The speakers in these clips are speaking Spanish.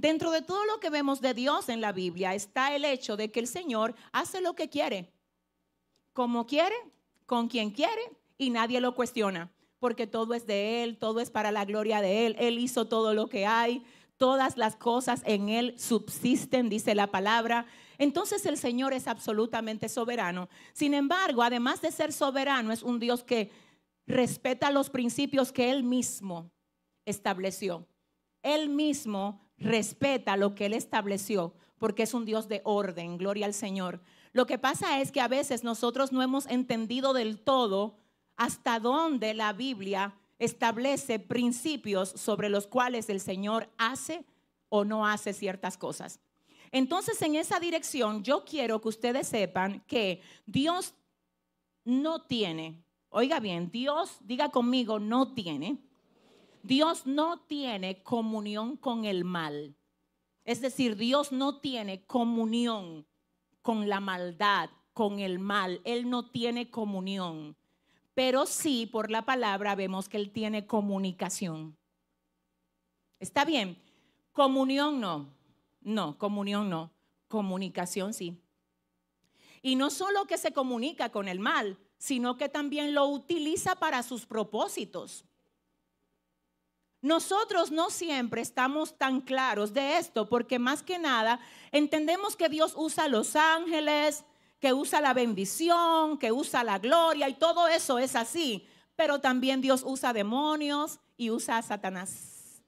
Dentro de todo lo que vemos de Dios en la Biblia está el hecho de que el Señor hace lo que quiere, como quiere, con quien quiere, y nadie lo cuestiona, porque todo es de Él, todo es para la gloria de Él, Él hizo todo lo que hay, todas las cosas en Él subsisten, dice la palabra. Entonces el Señor es absolutamente soberano. Sin embargo, además de ser soberano, es un Dios que respeta los principios que Él mismo estableció. Él mismo respeta lo que Él estableció, porque es un Dios de orden, gloria al Señor. Lo que pasa es que a veces nosotros no hemos entendido del todo hasta dónde la Biblia establece principios sobre los cuales el Señor hace o no hace ciertas cosas. Entonces, en esa dirección, yo quiero que ustedes sepan que Dios no tiene, oiga bien, Dios, diga conmigo, no tiene Dios no tiene comunión con el mal. Es decir, Dios no tiene comunión con la maldad, con el mal. Él no tiene comunión. Pero sí, por la palabra vemos que Él tiene comunicación. ¿Está bien? Comunión no. No, comunión no. Comunicación sí. Y no solo que se comunica con el mal, sino que también lo utiliza para sus propósitos. Nosotros no siempre estamos tan claros de esto, porque más que nada entendemos que Dios usa los ángeles, que usa la bendición, que usa la gloria, y todo eso es así. Pero también Dios usa demonios y usa a Satanás.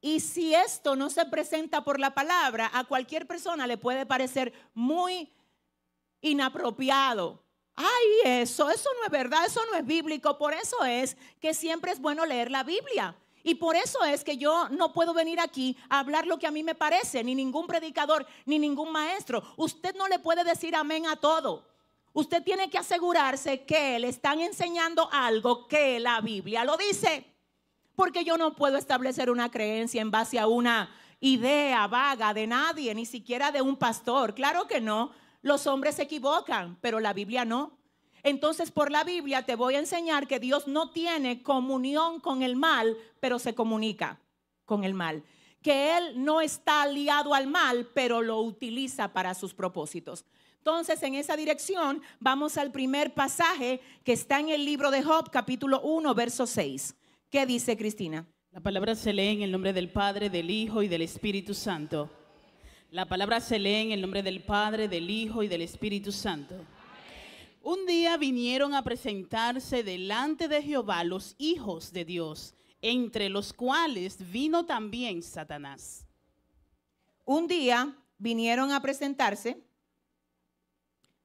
Y si esto no se presenta por la palabra, a cualquier persona le puede parecer muy inapropiado, Ay, eso, eso no es verdad, eso no es bíblico. Por eso es que siempre es bueno leer la Biblia. Y por eso es que yo no puedo venir aquí a hablar lo que a mí me parece, ni ningún predicador, ni ningún maestro. Usted no le puede decir amén a todo. Usted tiene que asegurarse que le están enseñando algo que la Biblia lo dice. Porque yo no puedo establecer una creencia en base a una idea vaga de nadie, ni siquiera de un pastor. Claro que no. Los hombres se equivocan, pero la Biblia no. Entonces por la Biblia te voy a enseñar que Dios no tiene comunión con el mal, pero se comunica con el mal. Que Él no está aliado al mal, pero lo utiliza para sus propósitos. Entonces, en esa dirección, vamos al primer pasaje que está en el libro de Job, capítulo 1, verso 6. ¿Qué dice Cristina? La palabra se lee en el nombre del Padre, del Hijo y del Espíritu Santo. La palabra se lee en el nombre del Padre, del Hijo y del Espíritu Santo. Un día vinieron a presentarse delante de Jehová los hijos de Dios, entre los cuales vino también Satanás. Un día vinieron a presentarse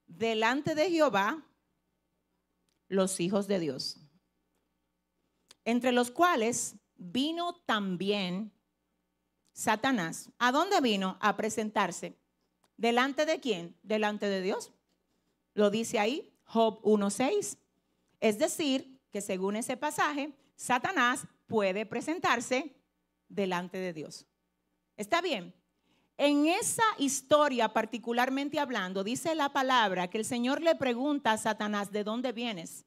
delante de Jehová los hijos de Dios, entre los cuales vino también Satanás, ¿a dónde vino? A presentarse. ¿Delante de quién? Delante de Dios. Lo dice ahí Job 1.6. Es decir, que según ese pasaje, Satanás puede presentarse delante de Dios. ¿Está bien? En esa historia, particularmente hablando, dice la palabra que el Señor le pregunta a Satanás, ¿de dónde vienes?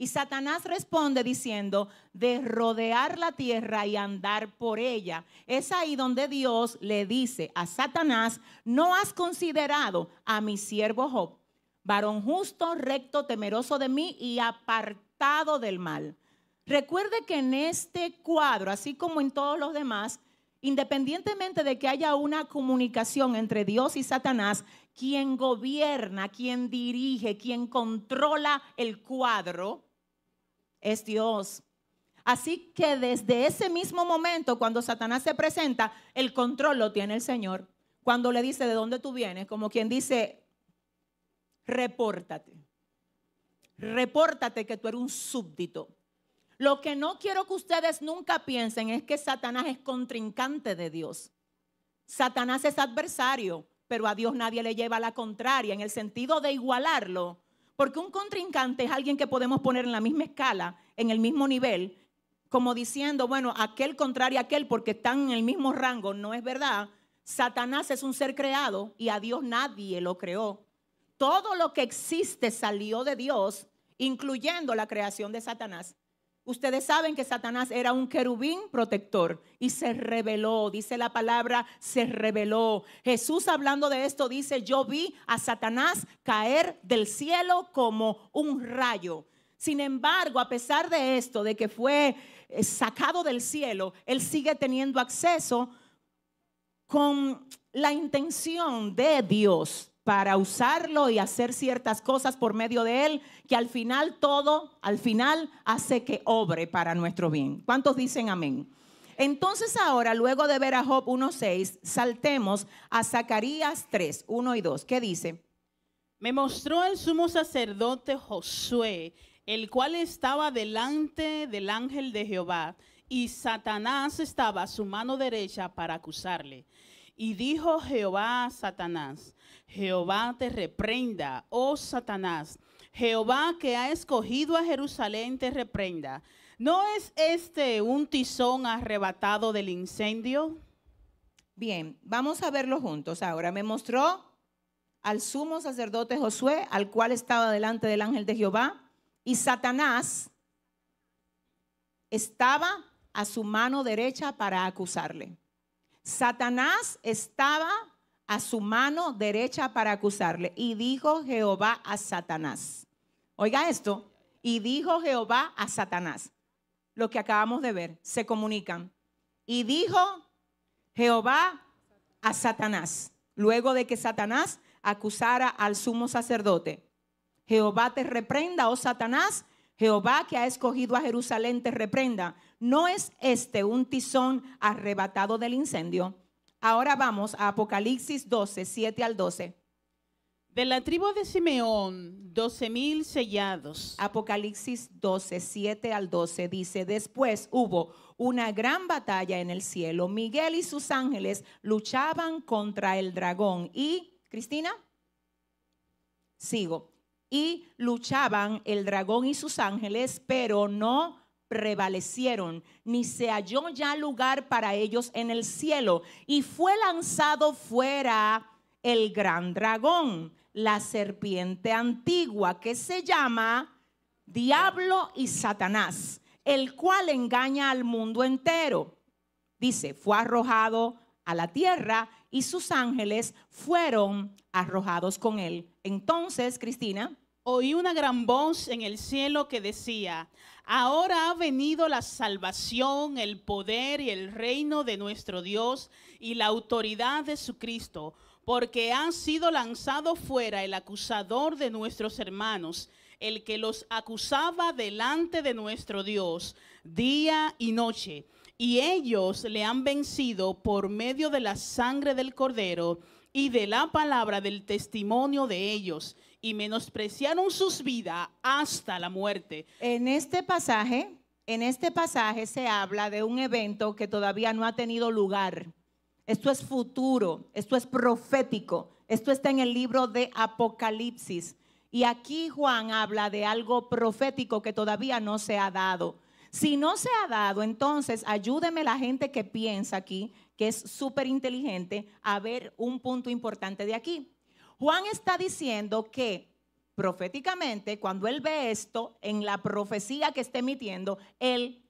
Y Satanás responde diciendo, de rodear la tierra y andar por ella. Es ahí donde Dios le dice a Satanás, no has considerado a mi siervo Job, varón justo, recto, temeroso de mí y apartado del mal. Recuerde que en este cuadro, así como en todos los demás, independientemente de que haya una comunicación entre Dios y Satanás, quien gobierna, quien dirige, quien controla el cuadro, es Dios. Así que desde ese mismo momento, cuando Satanás se presenta, el control lo tiene el Señor. Cuando le dice, ¿de dónde tú vienes? Como quien dice, repórtate. Repórtate que tú eres un súbdito. Lo que no quiero que ustedes nunca piensen es que Satanás es contrincante de Dios. Satanás es adversario, pero a Dios nadie le lleva la contraria en el sentido de igualarlo porque un contrincante es alguien que podemos poner en la misma escala, en el mismo nivel, como diciendo, bueno, aquel contrario a aquel porque están en el mismo rango, no es verdad. Satanás es un ser creado y a Dios nadie lo creó. Todo lo que existe salió de Dios, incluyendo la creación de Satanás. Ustedes saben que Satanás era un querubín protector y se reveló, dice la palabra, se reveló. Jesús hablando de esto dice, yo vi a Satanás caer del cielo como un rayo. Sin embargo, a pesar de esto, de que fue eh, sacado del cielo, él sigue teniendo acceso con la intención de Dios para usarlo y hacer ciertas cosas por medio de él, que al final todo, al final hace que obre para nuestro bien. ¿Cuántos dicen amén? Entonces ahora, luego de ver a Job 1.6, saltemos a Zacarías 3, 1 y 2. ¿Qué dice? Me mostró el sumo sacerdote Josué, el cual estaba delante del ángel de Jehová, y Satanás estaba a su mano derecha para acusarle. Y dijo Jehová a Satanás, Jehová te reprenda, oh Satanás, Jehová que ha escogido a Jerusalén te reprenda. ¿No es este un tizón arrebatado del incendio? Bien, vamos a verlo juntos ahora. Me mostró al sumo sacerdote Josué, al cual estaba delante del ángel de Jehová, y Satanás estaba a su mano derecha para acusarle. Satanás estaba a su mano derecha para acusarle. Y dijo Jehová a Satanás. Oiga esto. Y dijo Jehová a Satanás. Lo que acabamos de ver, se comunican. Y dijo Jehová a Satanás. Luego de que Satanás acusara al sumo sacerdote. Jehová te reprenda, oh Satanás. Jehová que ha escogido a Jerusalén te reprenda. ¿No es este un tizón arrebatado del incendio? Ahora vamos a Apocalipsis 12, 7 al 12. De la tribu de Simeón, 12.000 mil sellados. Apocalipsis 12, 7 al 12 dice, después hubo una gran batalla en el cielo. Miguel y sus ángeles luchaban contra el dragón. ¿Y, Cristina? Sigo. Y luchaban el dragón y sus ángeles, pero no prevalecieron, ni se halló ya lugar para ellos en el cielo. Y fue lanzado fuera el gran dragón, la serpiente antigua, que se llama Diablo y Satanás, el cual engaña al mundo entero. Dice, fue arrojado a la tierra y sus ángeles fueron arrojados con él. Entonces, Cristina, oí una gran voz en el cielo que decía, ahora ha venido la salvación, el poder y el reino de nuestro Dios y la autoridad de su Cristo, porque ha sido lanzado fuera el acusador de nuestros hermanos, el que los acusaba delante de nuestro Dios día y noche. Y ellos le han vencido por medio de la sangre del cordero y de la palabra del testimonio de ellos y menospreciaron sus vidas hasta la muerte. En este pasaje, en este pasaje se habla de un evento que todavía no ha tenido lugar. Esto es futuro, esto es profético, esto está en el libro de Apocalipsis. Y aquí Juan habla de algo profético que todavía no se ha dado. Si no se ha dado, entonces ayúdeme la gente que piensa aquí, que es súper inteligente, a ver un punto importante de aquí. Juan está diciendo que proféticamente, cuando él ve esto, en la profecía que está emitiendo, él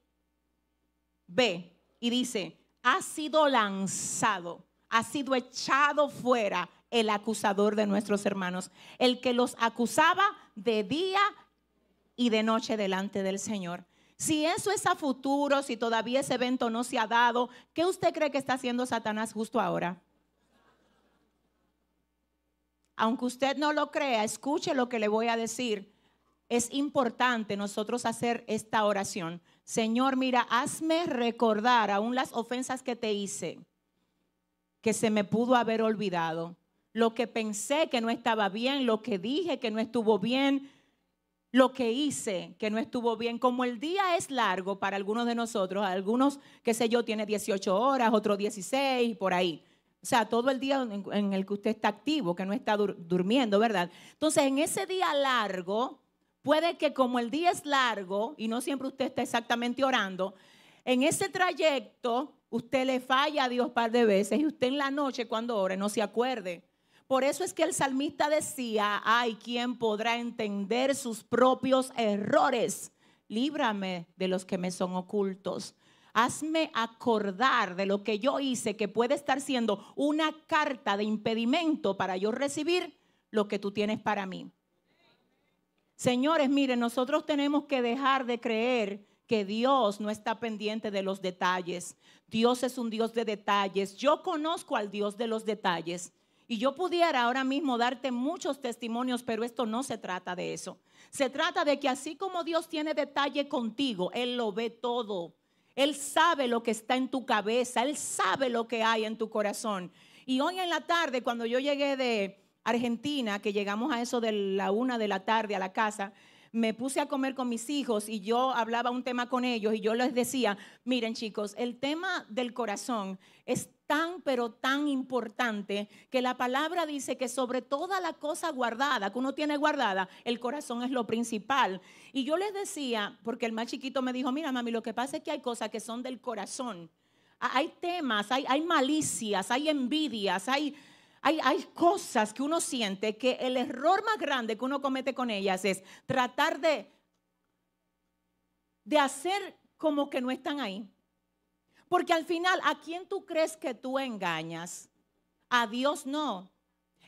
ve y dice, ha sido lanzado, ha sido echado fuera el acusador de nuestros hermanos, el que los acusaba de día y de noche delante del Señor. Si eso es a futuro, si todavía ese evento no se ha dado, ¿qué usted cree que está haciendo Satanás justo ahora? Aunque usted no lo crea, escuche lo que le voy a decir. Es importante nosotros hacer esta oración. Señor, mira, hazme recordar aún las ofensas que te hice, que se me pudo haber olvidado, lo que pensé que no estaba bien, lo que dije que no estuvo bien, lo que hice que no estuvo bien. Como el día es largo para algunos de nosotros, algunos, qué sé yo, tiene 18 horas, otros 16, por ahí. O sea, todo el día en, el que usted está activo, que no está durmiendo, ¿verdad? Entonces, en ese día largo, puede que como el día es largo y no siempre usted está exactamente orando, en ese trayecto usted le falla a Dios un par de veces y usted en la noche cuando ore no se acuerde. Por eso es que el salmista decía, ay, quien podrá entender sus propios errores? Líbrame de los que me son ocultos hazme acordar de lo que yo hice que puede estar siendo una carta de impedimento para yo recibir lo que tú tienes para mí. Señores, miren, nosotros tenemos que dejar de creer que Dios no está pendiente de los detalles. Dios es un Dios de detalles. Yo conozco al Dios de los detalles. Y yo pudiera ahora mismo darte muchos testimonios, pero esto no se trata de eso. Se trata de que así como Dios tiene detalle contigo, Él lo ve todo. Él sabe lo que está en tu cabeza, Él sabe lo que hay en tu corazón. Y hoy en la tarde, cuando yo llegué de Argentina, que llegamos a eso de la una de la tarde a la casa, me puse a comer con mis hijos y yo hablaba un tema con ellos y yo les decía, miren chicos, el tema del corazón es tan, pero tan importante que la palabra dice que sobre toda la cosa guardada, que uno tiene guardada, el corazón es lo principal. Y yo les decía, porque el más chiquito me dijo, mira mami, lo que pasa es que hay cosas que son del corazón. Hay temas, hay, hay malicias, hay envidias, hay hay, cosas que uno siente que el error más grande que uno comete con ellas es tratar de, de hacer como que no están ahí. Porque al final, ¿a quién tú crees que tú engañas? A Dios no.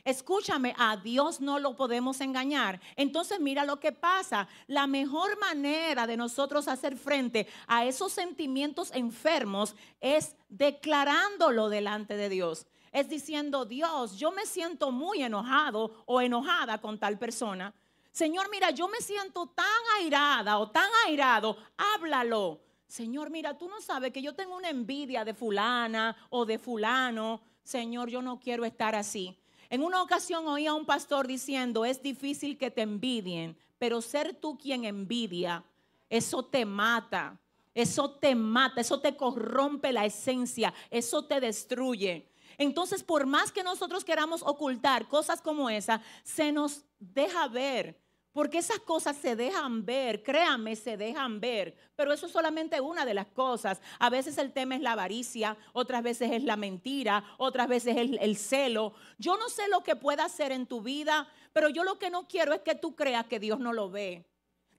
Escúchame, a Dios no lo podemos engañar. Entonces mira lo que pasa. La mejor manera de nosotros hacer frente a esos sentimientos enfermos es declarándolo delante de Dios es diciendo, Dios, yo me siento muy enojado o enojada con tal persona. Señor, mira, yo me siento tan airada o tan airado, háblalo. Señor, mira, tú no sabes que yo tengo una envidia de fulana o de fulano. Señor, yo no quiero estar así. En una ocasión oí a un pastor diciendo, es difícil que te envidien, pero ser tú quien envidia, eso te mata, eso te mata, eso te corrompe la esencia, eso te destruye. Entonces, por más que nosotros queramos ocultar cosas como esa, se nos deja ver. Porque esas cosas se dejan ver, créame, se dejan ver. Pero eso es solamente una de las cosas. A veces el tema es la avaricia, otras veces es la mentira, otras veces es el, el celo. Yo no sé lo que pueda hacer en tu vida, pero yo lo que no quiero es que tú creas que Dios no lo ve.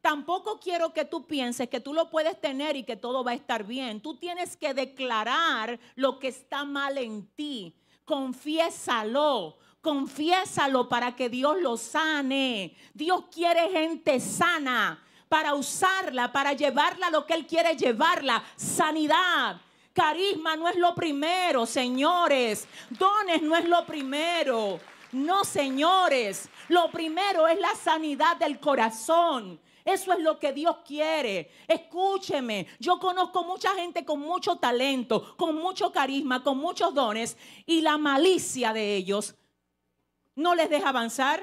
Tampoco quiero que tú pienses que tú lo puedes tener y que todo va a estar bien. Tú tienes que declarar lo que está mal en ti. Confiésalo. Confiésalo para que Dios lo sane. Dios quiere gente sana para usarla, para llevarla lo que Él quiere llevarla. Sanidad. Carisma no es lo primero, señores. Dones no es lo primero. No, señores. Lo primero es la sanidad del corazón. Eso es lo que Dios quiere. Escúcheme, yo conozco mucha gente con mucho talento, con mucho carisma, con muchos dones y la malicia de ellos no les deja avanzar.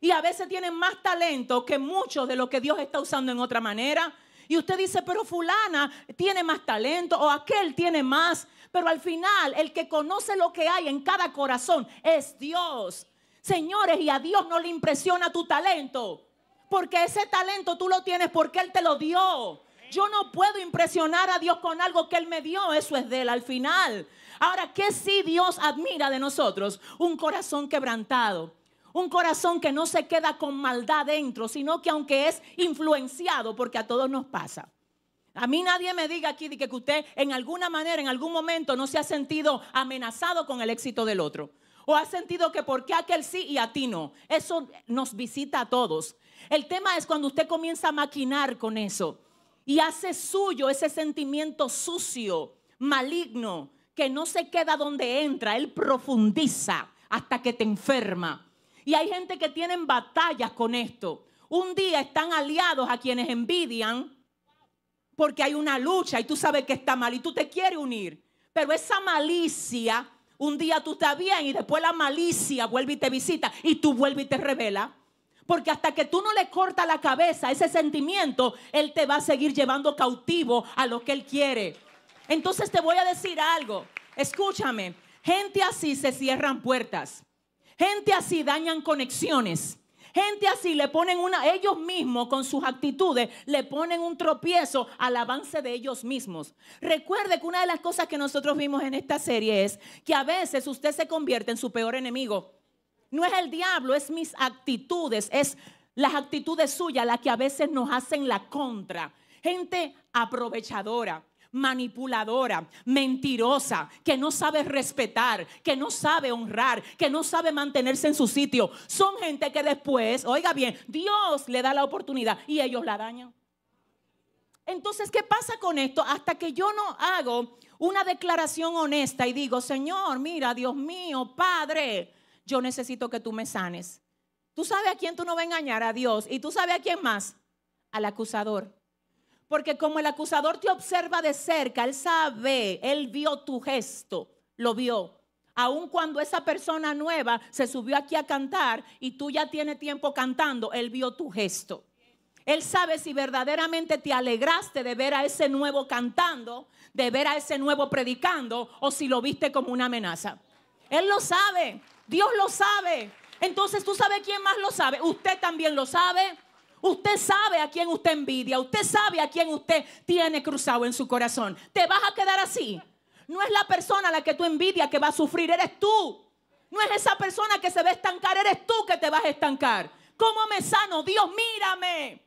Y a veces tienen más talento que muchos de lo que Dios está usando en otra manera. Y usted dice, pero fulana tiene más talento o aquel tiene más. Pero al final, el que conoce lo que hay en cada corazón es Dios. Señores, y a Dios no le impresiona tu talento porque ese talento tú lo tienes porque Él te lo dio. Yo no puedo impresionar a Dios con algo que Él me dio, eso es de Él al final. Ahora, ¿qué sí Dios admira de nosotros? Un corazón quebrantado. Un corazón que no se queda con maldad dentro, sino que aunque es influenciado, porque a todos nos pasa. A mí nadie me diga aquí que usted en alguna manera, en algún momento, no se ha sentido amenazado con el éxito del otro. O ha sentido que por qué aquel sí y a ti no. Eso nos visita a todos. El tema es cuando usted comienza a maquinar con eso y hace suyo ese sentimiento sucio, maligno, que no se queda donde entra, él profundiza hasta que te enferma. Y hay gente que tienen batallas con esto. Un día están aliados a quienes envidian porque hay una lucha y tú sabes que está mal y tú te quieres unir. Pero esa malicia, un día tú estás bien y después la malicia vuelve y te visita y tú vuelves y te revela. Porque hasta que tú no le cortas la cabeza ese sentimiento, Él te va a seguir llevando cautivo a lo que Él quiere. Entonces te voy a decir algo. Escúchame, gente así se cierran puertas. Gente así dañan conexiones. Gente así le ponen una, ellos mismos con sus actitudes le ponen un tropiezo al avance de ellos mismos. Recuerde que una de las cosas que nosotros vimos en esta serie es que a veces usted se convierte en su peor enemigo. No es el diablo, es mis actitudes, es las actitudes suyas las que a veces nos hacen la contra. Gente aprovechadora, manipuladora, mentirosa, que no sabe respetar, que no sabe honrar, que no sabe mantenerse en su sitio. Son gente que después, oiga bien, Dios le da la oportunidad y ellos la dañan. Entonces, ¿qué pasa con esto? Hasta que yo no hago una declaración honesta y digo, Señor, mira, Dios mío, Padre, yo necesito que tú me sanes. Tú sabes a quién tú no vas a engañar, a Dios. Y tú sabes a quién más, al acusador. Porque como el acusador te observa de cerca, él sabe, él vio tu gesto, lo vio. Aun cuando esa persona nueva se subió aquí a cantar y tú ya tienes tiempo cantando, él vio tu gesto. Él sabe si verdaderamente te alegraste de ver a ese nuevo cantando, de ver a ese nuevo predicando, o si lo viste como una amenaza. Él lo sabe. Dios lo sabe. Entonces tú sabes quién más lo sabe. Usted también lo sabe. Usted sabe a quién usted envidia. Usted sabe a quién usted tiene cruzado en su corazón. ¿Te vas a quedar así? No es la persona a la que tú envidias que va a sufrir, eres tú. No es esa persona que se va a estancar, eres tú que te vas a estancar. ¿Cómo me sano? Dios, mírame.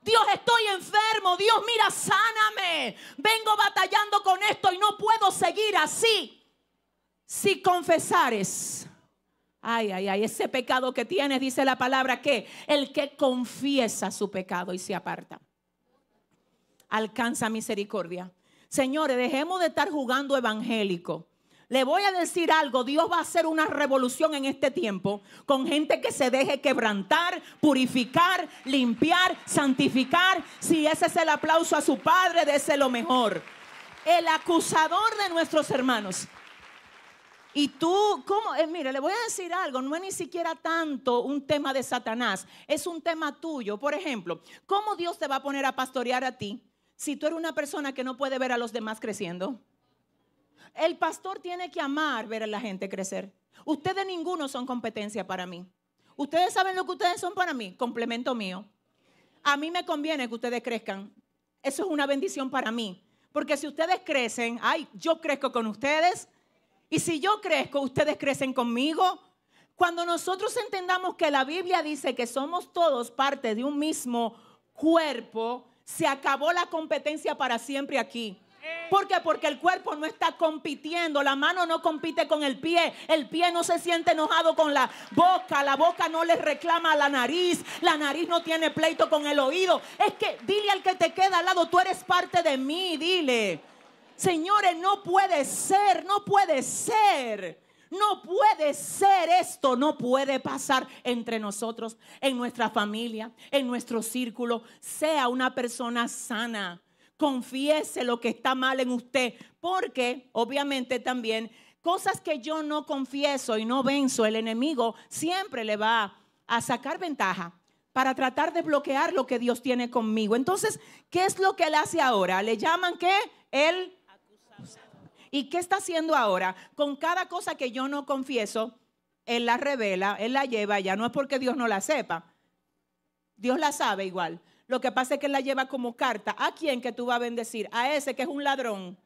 Dios, estoy enfermo. Dios, mira, sáname. Vengo batallando con esto y no puedo seguir así. Si confesares Ay, ay, ay, ese pecado que tienes, dice la palabra que el que confiesa su pecado y se aparta, alcanza misericordia. Señores, dejemos de estar jugando evangélico. Le voy a decir algo, Dios va a hacer una revolución en este tiempo con gente que se deje quebrantar, purificar, limpiar, santificar. Si ese es el aplauso a su Padre, dese lo mejor. El acusador de nuestros hermanos, y tú, ¿cómo? Eh, mire, le voy a decir algo, no es ni siquiera tanto un tema de Satanás, es un tema tuyo. Por ejemplo, ¿cómo Dios te va a poner a pastorear a ti si tú eres una persona que no puede ver a los demás creciendo? El pastor tiene que amar ver a la gente crecer. Ustedes ninguno son competencia para mí. Ustedes saben lo que ustedes son para mí, complemento mío. A mí me conviene que ustedes crezcan. Eso es una bendición para mí. Porque si ustedes crecen, ay, yo crezco con ustedes, y si yo crezco, ustedes crecen conmigo. Cuando nosotros entendamos que la Biblia dice que somos todos parte de un mismo cuerpo, se acabó la competencia para siempre aquí. ¿Por qué? Porque el cuerpo no está compitiendo, la mano no compite con el pie, el pie no se siente enojado con la boca, la boca no le reclama a la nariz, la nariz no tiene pleito con el oído. Es que dile al que te queda al lado, tú eres parte de mí, dile. Señores, no puede ser, no puede ser. No puede ser esto, no puede pasar entre nosotros, en nuestra familia, en nuestro círculo. Sea una persona sana, confiese lo que está mal en usted, porque obviamente también cosas que yo no confieso y no venzo, el enemigo siempre le va a sacar ventaja para tratar de bloquear lo que Dios tiene conmigo. Entonces, ¿qué es lo que él hace ahora? Le llaman que Él... ¿Y qué está haciendo ahora? Con cada cosa que yo no confieso, Él la revela, Él la lleva, ya no es porque Dios no la sepa. Dios la sabe igual. Lo que pasa es que Él la lleva como carta. ¿A quién que tú vas a bendecir? A ese que es un ladrón.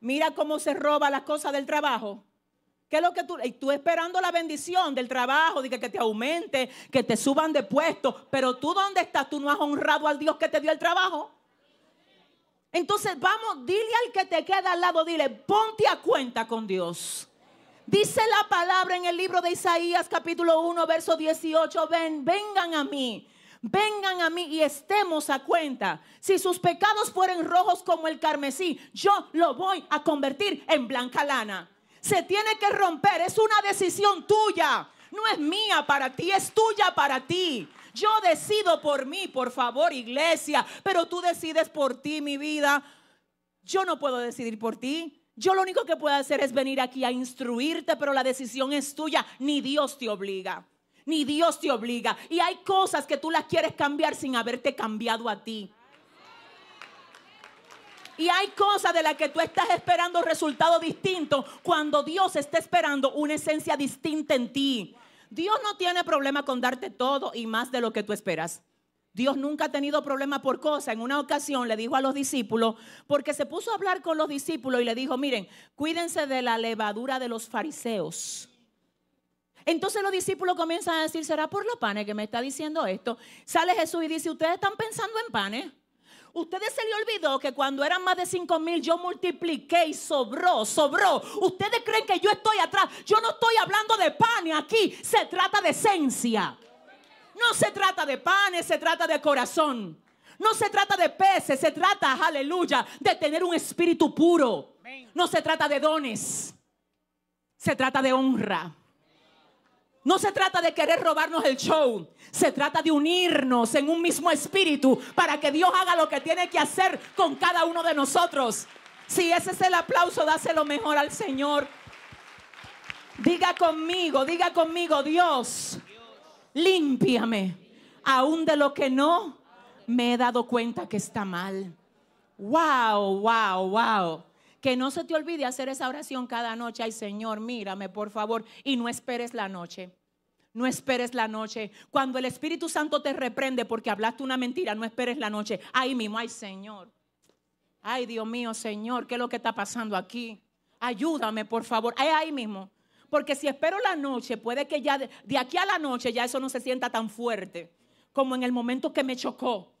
Mira cómo se roba las cosas del trabajo. ¿Qué es lo que tú? Y tú esperando la bendición del trabajo, de que, que te aumente, que te suban de puesto. Pero tú, ¿dónde estás? Tú no has honrado al Dios que te dio el trabajo. Entonces vamos, dile al que te queda al lado, dile, ponte a cuenta con Dios. Dice la palabra en el libro de Isaías capítulo 1, verso 18, ven, vengan a mí. Vengan a mí y estemos a cuenta. Si sus pecados fueren rojos como el carmesí, yo lo voy a convertir en blanca lana. Se tiene que romper, es una decisión tuya. No es mía para ti, es tuya para ti. Yo decido por mí, por favor, iglesia, pero tú decides por ti, mi vida. Yo no puedo decidir por ti. Yo lo único que puedo hacer es venir aquí a instruirte, pero la decisión es tuya. Ni Dios te obliga. Ni Dios te obliga. Y hay cosas que tú las quieres cambiar sin haberte cambiado a ti. Y hay cosas de las que tú estás esperando resultado distinto cuando Dios está esperando una esencia distinta en ti. Dios no tiene problema con darte todo y más de lo que tú esperas. Dios nunca ha tenido problema por cosa. En una ocasión le dijo a los discípulos, porque se puso a hablar con los discípulos y le dijo, miren, cuídense de la levadura de los fariseos. Entonces los discípulos comienzan a decir, ¿será por los panes que me está diciendo esto? Sale Jesús y dice, ¿ustedes están pensando en panes? Ustedes se le olvidó que cuando eran más de 5 mil yo multipliqué y sobró, sobró. Ustedes creen que yo estoy atrás. Yo no estoy hablando de panes aquí. Se trata de esencia. No se trata de panes, se trata de corazón. No se trata de peces, se trata, aleluya, de tener un espíritu puro. No se trata de dones. Se trata de honra. No se trata de querer robarnos el show, se trata de unirnos en un mismo espíritu para que Dios haga lo que tiene que hacer con cada uno de nosotros. Si ese es el aplauso, dáselo mejor al Señor. Diga conmigo, diga conmigo, Dios, límpiame, aún de lo que no me he dado cuenta que está mal. Wow, wow, wow que no se te olvide hacer esa oración cada noche. Ay Señor, mírame por favor y no esperes la noche. No esperes la noche. Cuando el Espíritu Santo te reprende porque hablaste una mentira, no esperes la noche. Ahí mismo, ay Señor. Ay Dios mío, Señor, ¿qué es lo que está pasando aquí? Ayúdame, por favor. Ahí, mismo. Porque si espero la noche, puede que ya de aquí a la noche ya eso no se sienta tan fuerte como en el momento que me chocó.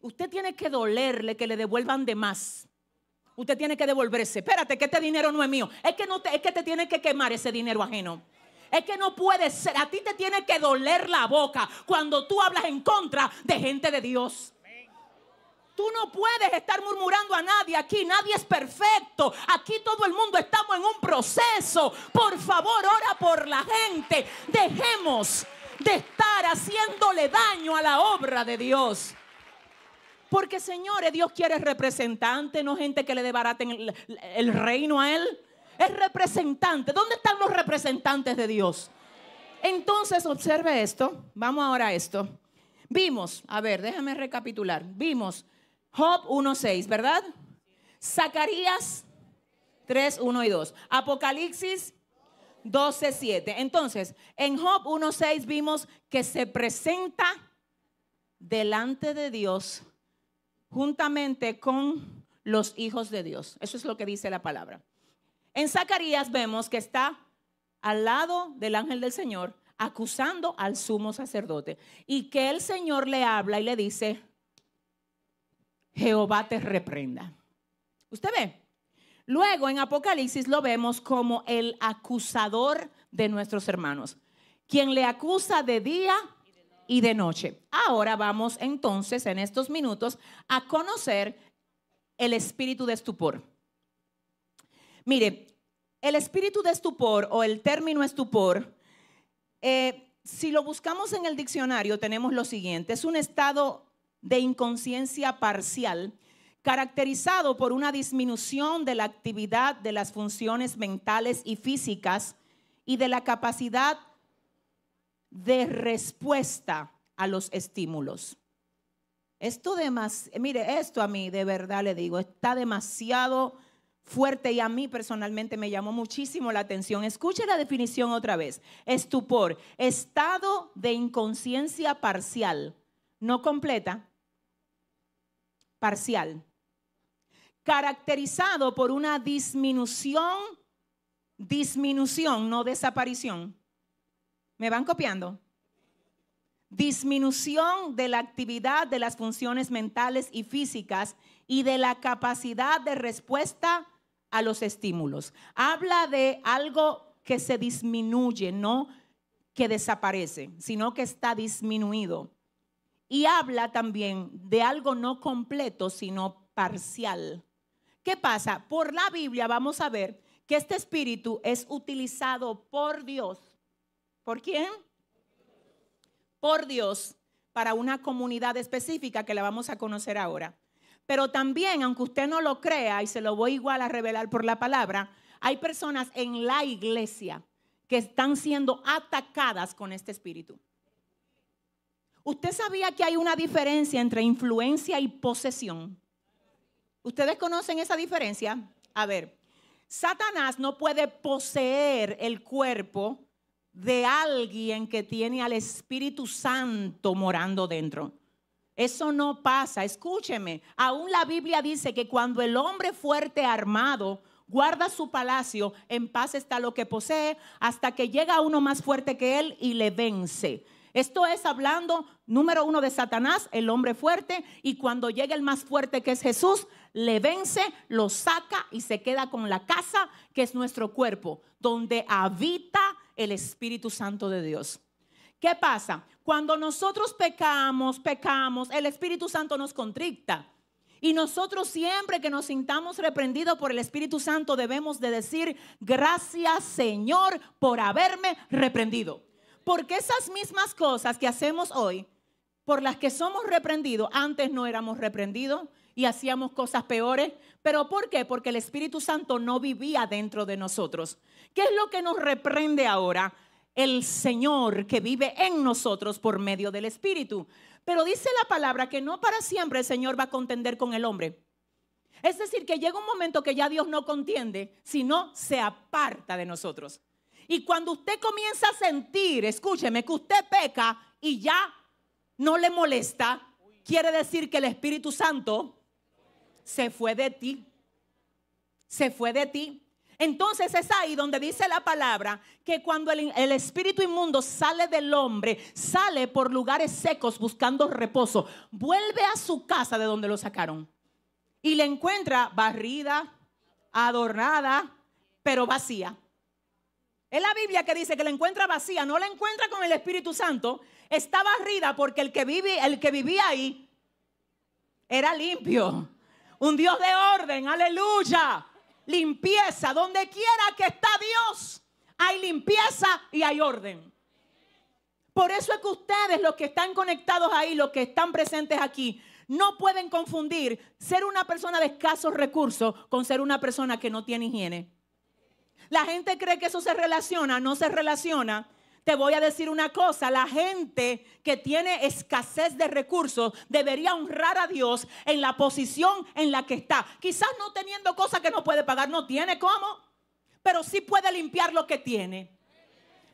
Usted tiene que dolerle que le devuelvan de más usted tiene que devolverse. Espérate, que este dinero no es mío. Es que, no te, es que te tiene que quemar ese dinero ajeno. Es que no puede ser. A ti te tiene que doler la boca cuando tú hablas en contra de gente de Dios. Tú no puedes estar murmurando a nadie aquí. Nadie es perfecto. Aquí todo el mundo estamos en un proceso. Por favor, ora por la gente. Dejemos de estar haciéndole daño a la obra de Dios. Porque, señores, Dios quiere representante, no gente que le debaraten el, reino a Él. Es representante. ¿Dónde están los representantes de Dios? Entonces, observe esto. Vamos ahora a esto. Vimos, a ver, déjame recapitular. Vimos Job 1.6, ¿verdad? Zacarías 3, 1 y 2. Apocalipsis 12, 7. Entonces, en Job 1.6 vimos que se presenta delante de Dios juntamente con los hijos de Dios. Eso es lo que dice la palabra. En Zacarías vemos que está al lado del ángel del Señor acusando al sumo sacerdote y que el Señor le habla y le dice, Jehová te reprenda. ¿Usted ve? Luego en Apocalipsis lo vemos como el acusador de nuestros hermanos, quien le acusa de día y de noche. Ahora vamos entonces en estos minutos a conocer el espíritu de estupor. Mire, el espíritu de estupor o el término estupor, eh, si lo buscamos en el diccionario tenemos lo siguiente, es un estado de inconsciencia parcial caracterizado por una disminución de la actividad de las funciones mentales y físicas y de la capacidad de respuesta a los estímulos. Esto demás, mire, esto a mí de verdad le digo, está demasiado fuerte y a mí personalmente me llamó muchísimo la atención. Escuche la definición otra vez. Estupor, estado de inconsciencia parcial, no completa, parcial, caracterizado por una disminución, disminución, no desaparición, ¿Me van copiando? Disminución de la actividad de las funciones mentales y físicas y de la capacidad de respuesta a los estímulos. Habla de algo que se disminuye, no que desaparece, sino que está disminuido. Y habla también de algo no completo, sino parcial. ¿Qué pasa? Por la Biblia vamos a ver que este espíritu es utilizado por Dios ¿Por quién? Por Dios, para una comunidad específica que la vamos a conocer ahora. Pero también, aunque usted no lo crea, y se lo voy igual a revelar por la palabra, hay personas en la iglesia que están siendo atacadas con este espíritu. ¿Usted sabía que hay una diferencia entre influencia y posesión? ¿Ustedes conocen esa diferencia? A ver, Satanás no puede poseer el cuerpo de alguien que tiene al Espíritu Santo morando dentro. Eso no pasa, escúcheme. Aún la Biblia dice que cuando el hombre fuerte armado guarda su palacio, en paz está lo que posee, hasta que llega uno más fuerte que él y le vence. Esto es hablando, número uno, de Satanás, el hombre fuerte, y cuando llega el más fuerte que es Jesús, le vence, lo saca y se queda con la casa, que es nuestro cuerpo, donde habita el Espíritu Santo de Dios. ¿Qué pasa? Cuando nosotros pecamos, pecamos, el Espíritu Santo nos contricta. Y nosotros siempre que nos sintamos reprendidos por el Espíritu Santo debemos de decir, gracias Señor por haberme reprendido. Porque esas mismas cosas que hacemos hoy, por las que somos reprendidos, antes no éramos reprendidos, y hacíamos cosas peores. ¿Pero por qué? Porque el Espíritu Santo no vivía dentro de nosotros. ¿Qué es lo que nos reprende ahora? El Señor que vive en nosotros por medio del Espíritu. Pero dice la palabra que no para siempre el Señor va a contender con el hombre. Es decir, que llega un momento que ya Dios no contiende, sino se aparta de nosotros. Y cuando usted comienza a sentir, escúcheme, que usted peca y ya no le molesta, quiere decir que el Espíritu Santo se fue de ti. Se fue de ti. Entonces es ahí donde dice la palabra que cuando el, espíritu inmundo sale del hombre, sale por lugares secos buscando reposo, vuelve a su casa de donde lo sacaron y le encuentra barrida, adornada, pero vacía. Es la Biblia que dice que la encuentra vacía, no la encuentra con el Espíritu Santo, está barrida porque el que, el que vivía ahí era limpio. Un Dios de orden, aleluya. Limpieza, donde quiera que está Dios, hay limpieza y hay orden. Por eso es que ustedes, los que están conectados ahí, los que están presentes aquí, no pueden confundir ser una persona de escasos recursos con ser una persona que no tiene higiene. La gente cree que eso se relaciona, no se relaciona. Te voy a decir una cosa, la gente que tiene escasez de recursos debería honrar a Dios en la posición en la que está. Quizás no teniendo cosas que no puede pagar, no tiene cómo, pero sí puede limpiar lo que tiene.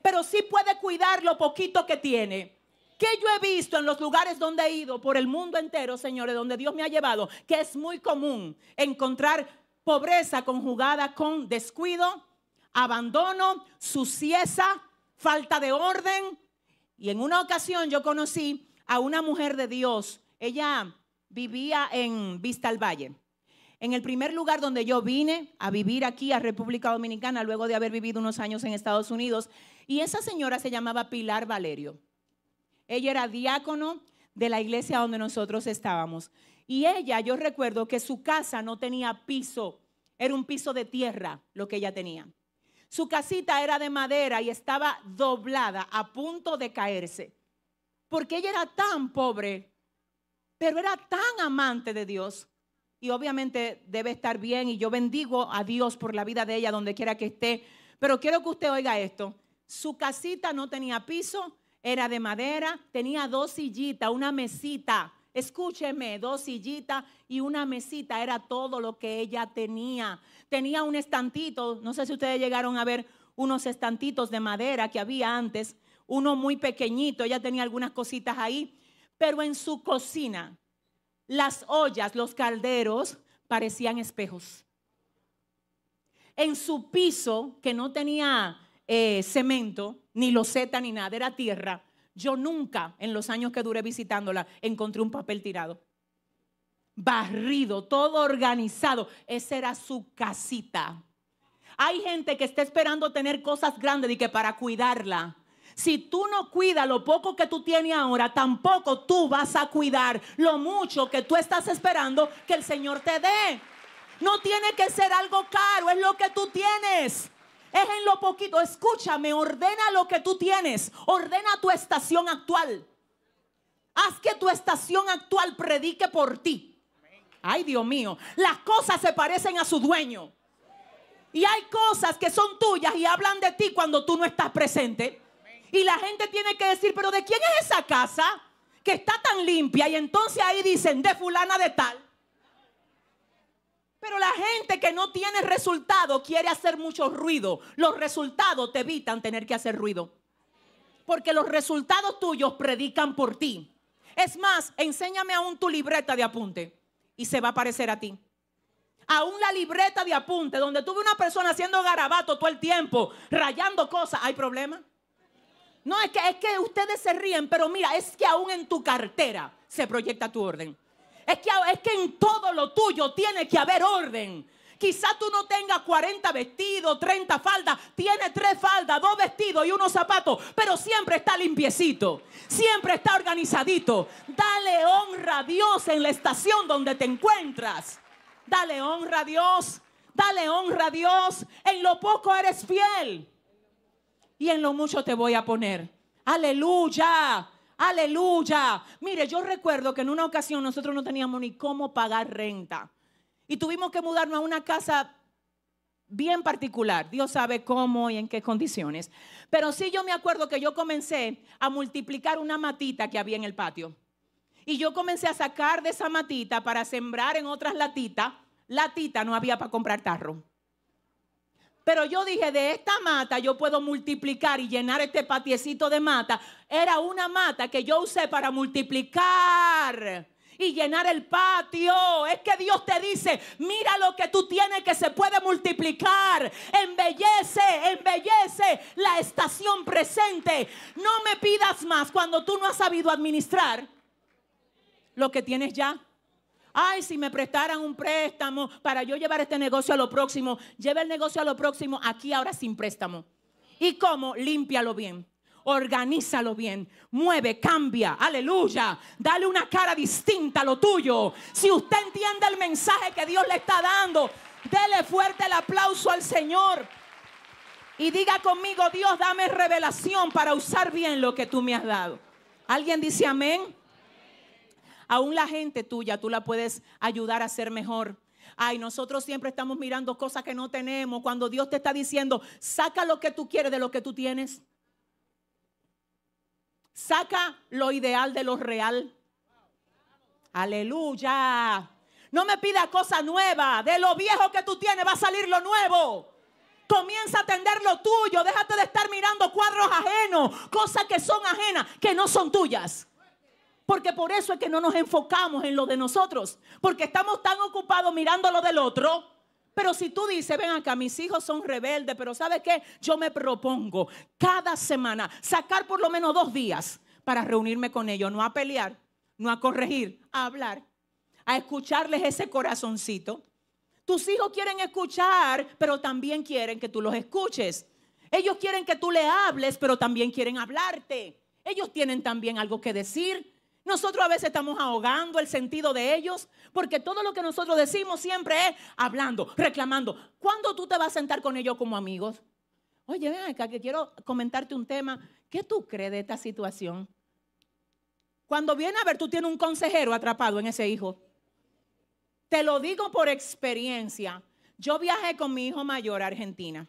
Pero sí puede cuidar lo poquito que tiene. Que yo he visto en los lugares donde he ido por el mundo entero, señores, donde Dios me ha llevado, que es muy común encontrar pobreza conjugada con descuido, abandono, suciedad falta de orden. Y en una ocasión yo conocí a una mujer de Dios. Ella vivía en Vista al Valle. En el primer lugar donde yo vine a vivir aquí a República Dominicana, luego de haber vivido unos años en Estados Unidos, y esa señora se llamaba Pilar Valerio. Ella era diácono de la iglesia donde nosotros estábamos. Y ella, yo recuerdo que su casa no tenía piso, era un piso de tierra lo que ella tenía. Su casita era de madera y estaba doblada, a punto de caerse. Porque ella era tan pobre, pero era tan amante de Dios. Y obviamente debe estar bien y yo bendigo a Dios por la vida de ella donde quiera que esté. Pero quiero que usted oiga esto. Su casita no tenía piso, era de madera, tenía dos sillitas, una mesita Escúcheme, dos sillitas y una mesita era todo lo que ella tenía. Tenía un estantito, no sé si ustedes llegaron a ver unos estantitos de madera que había antes, uno muy pequeñito, ella tenía algunas cositas ahí, pero en su cocina las ollas, los calderos parecían espejos. En su piso, que no tenía eh, cemento, ni loseta, ni nada, era tierra, yo nunca, en los años que duré visitándola, encontré un papel tirado. Barrido, todo organizado. Esa era su casita. Hay gente que está esperando tener cosas grandes y que para cuidarla. Si tú no cuidas lo poco que tú tienes ahora, tampoco tú vas a cuidar lo mucho que tú estás esperando que el Señor te dé. No tiene que ser algo caro, es lo que tú tienes es en lo poquito. Escúchame, ordena lo que tú tienes, ordena tu estación actual. Haz que tu estación actual predique por ti. Ay, Dios mío, las cosas se parecen a su dueño. Y hay cosas que son tuyas y hablan de ti cuando tú no estás presente. Y la gente tiene que decir, pero ¿de quién es esa casa que está tan limpia? Y entonces ahí dicen, de fulana de tal. Pero la gente que no tiene resultado quiere hacer mucho ruido. Los resultados te evitan tener que hacer ruido. Porque los resultados tuyos predican por ti. Es más, enséñame aún tu libreta de apunte y se va a parecer a ti. Aún la libreta de apunte, donde tuve una persona haciendo garabato todo el tiempo, rayando cosas, ¿hay problema? No, es que, es que ustedes se ríen, pero mira, es que aún en tu cartera se proyecta tu orden. Es que, en todo lo tuyo tiene que haber orden. Quizá tú no tengas 40 vestidos, 30 faldas, tiene tres faldas, dos vestidos y unos zapatos, pero siempre está limpiecito, siempre está organizadito. Dale honra a Dios en la estación donde te encuentras. Dale honra a Dios, dale honra a Dios. En lo poco eres fiel y en lo mucho te voy a poner. Aleluya. Aleluya. Mire, yo recuerdo que en una ocasión nosotros no teníamos ni cómo pagar renta. Y tuvimos que mudarnos a una casa bien particular. Dios sabe cómo y en qué condiciones. Pero sí yo me acuerdo que yo comencé a multiplicar una matita que había en el patio. Y yo comencé a sacar de esa matita para sembrar en otras latitas. Latita no había para comprar tarro. Pero yo dije, de esta mata yo puedo multiplicar y llenar este patiecito de mata. Era una mata que yo usé para multiplicar y llenar el patio. Es que Dios te dice, mira lo que tú tienes que se puede multiplicar. Embellece, embellece la estación presente. No me pidas más cuando tú no has sabido administrar lo que tienes ya ay, si me prestaran un préstamo para yo llevar este negocio a lo próximo, Lleve el negocio a lo próximo aquí ahora sin préstamo. ¿Y cómo? Límpialo bien organízalo bien, mueve, cambia, aleluya, dale una cara distinta a lo tuyo. Si usted entiende el mensaje que Dios le está dando, dele fuerte el aplauso al Señor y diga conmigo, Dios, dame revelación para usar bien lo que tú me has dado. ¿Alguien dice amén? Aún la gente tuya, tú la puedes ayudar a ser mejor. Ay, nosotros siempre estamos mirando cosas que no tenemos. Cuando Dios te está diciendo, saca lo que tú quieres de lo que tú tienes. Saca lo ideal de lo real. Aleluya. No me pida cosas nuevas De lo viejo que tú tienes va a salir lo nuevo. Comienza a atender lo tuyo. Déjate de estar mirando cuadros ajenos, cosas que son ajenas, que no son tuyas. Porque por eso es que no nos enfocamos en lo de nosotros. Porque estamos tan ocupados mirando lo del otro. Pero si tú dices, ven acá, mis hijos son rebeldes, pero ¿sabes qué? Yo me propongo cada semana sacar por lo menos dos días para reunirme con ellos, no a pelear, no a corregir, a hablar, a escucharles ese corazoncito. Tus hijos quieren escuchar, pero también quieren que tú los escuches. Ellos quieren que tú le hables, pero también quieren hablarte. Ellos tienen también algo que decir. Nosotros a veces estamos ahogando el sentido de ellos porque todo lo que nosotros decimos siempre es hablando, reclamando. ¿Cuándo tú te vas a sentar con ellos como amigos? Oye, ven acá que quiero comentarte un tema. ¿Qué tú crees de esta situación? Cuando viene a ver, tú tienes un consejero atrapado en ese hijo. Te lo digo por experiencia. Yo viajé con mi hijo mayor a Argentina.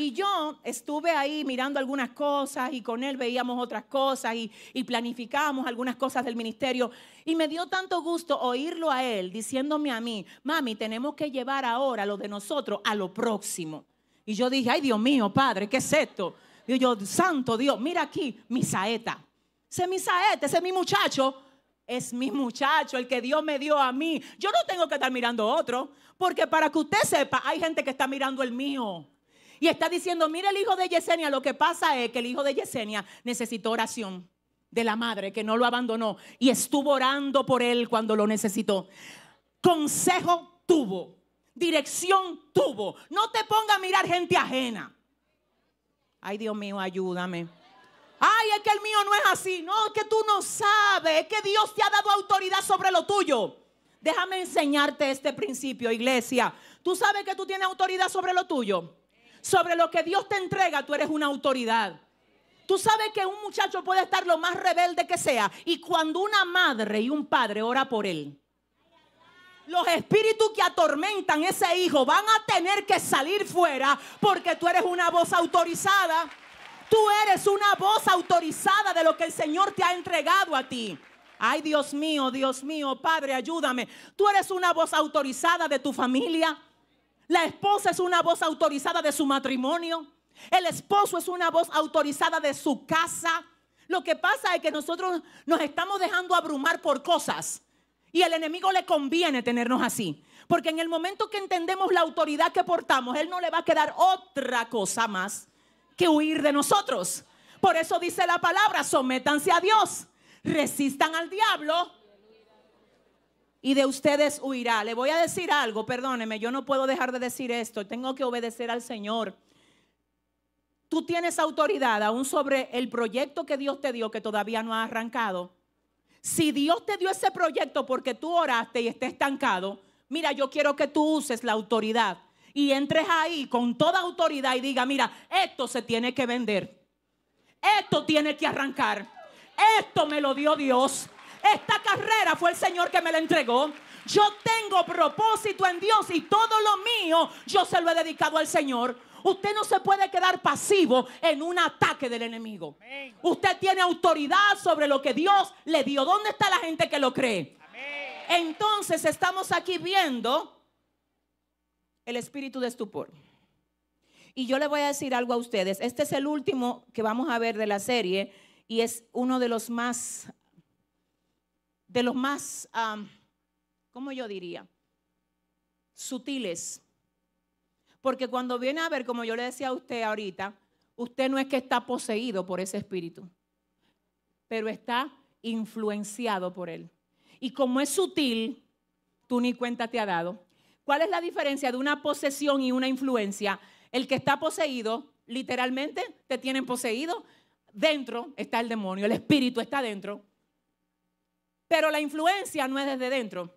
Y yo estuve ahí mirando algunas cosas y con él veíamos otras cosas y, planificamos planificábamos algunas cosas del ministerio. Y me dio tanto gusto oírlo a él diciéndome a mí, mami, tenemos que llevar ahora lo de nosotros a lo próximo. Y yo dije, ay Dios mío, padre, ¿qué es esto? Y yo, santo Dios, mira aquí mi saeta. Ese es mi saeta, ese es mi muchacho. Es mi muchacho, el que Dios me dio a mí. Yo no tengo que estar mirando otro, porque para que usted sepa, hay gente que está mirando el mío. Y está diciendo, mira el hijo de Yesenia, lo que pasa es que el hijo de Yesenia necesitó oración de la madre que no lo abandonó y estuvo orando por él cuando lo necesitó. Consejo tuvo, dirección tuvo. No te ponga a mirar gente ajena. Ay, Dios mío, ayúdame. Ay, es que el mío no es así. No, es que tú no sabes. Es que Dios te ha dado autoridad sobre lo tuyo. Déjame enseñarte este principio, iglesia. Tú sabes que tú tienes autoridad sobre lo tuyo. Sobre lo que Dios te entrega, tú eres una autoridad. Tú sabes que un muchacho puede estar lo más rebelde que sea y cuando una madre y un padre ora por él, los espíritus que atormentan ese hijo van a tener que salir fuera porque tú eres una voz autorizada. Tú eres una voz autorizada de lo que el Señor te ha entregado a ti. Ay, Dios mío, Dios mío, Padre, ayúdame. Tú eres una voz autorizada de tu familia. La esposa es una voz autorizada de su matrimonio. El esposo es una voz autorizada de su casa. Lo que pasa es que nosotros nos estamos dejando abrumar por cosas. Y al enemigo le conviene tenernos así. Porque en el momento que entendemos la autoridad que portamos, Él no le va a quedar otra cosa más que huir de nosotros. Por eso dice la palabra, sométanse a Dios, resistan al diablo y de ustedes huirá. Le voy a decir algo, perdóneme, yo no puedo dejar de decir esto, tengo que obedecer al Señor. Tú tienes autoridad aún sobre el proyecto que Dios te dio que todavía no ha arrancado. Si Dios te dio ese proyecto porque tú oraste y está estancado, mira, yo quiero que tú uses la autoridad y entres ahí con toda autoridad y diga, mira, esto se tiene que vender. Esto tiene que arrancar. Esto me lo dio Dios. Esta carrera fue el Señor que me la entregó. Yo tengo propósito en Dios y todo lo mío yo se lo he dedicado al Señor. Usted no se puede quedar pasivo en un ataque del enemigo. Usted tiene autoridad sobre lo que Dios le dio. ¿Dónde está la gente que lo cree? Entonces estamos aquí viendo el espíritu de estupor. Y yo le voy a decir algo a ustedes. Este es el último que vamos a ver de la serie y es uno de los más de los más, ¿cómo yo diría? Sutiles. Porque cuando viene a ver, como yo le decía a usted ahorita, usted no es que está poseído por ese espíritu, pero está influenciado por él. Y como es sutil, tú ni cuenta te ha dado. ¿Cuál es la diferencia de una posesión y una influencia? El que está poseído, literalmente, te tienen poseído. Dentro está el demonio, el espíritu está dentro. Pero la influencia no es desde dentro,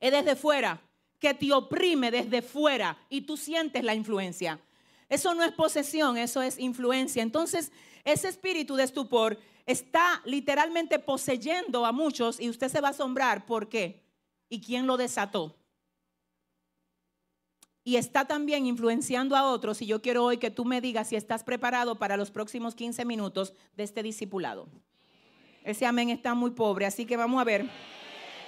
es desde fuera, que te oprime desde fuera y tú sientes la influencia. Eso no es posesión, eso es influencia. Entonces, ese espíritu de estupor está literalmente poseyendo a muchos y usted se va a asombrar por qué y quién lo desató. Y está también influenciando a otros y yo quiero hoy que tú me digas si estás preparado para los próximos 15 minutos de este discipulado. Ese amén está muy pobre, así que vamos a ver.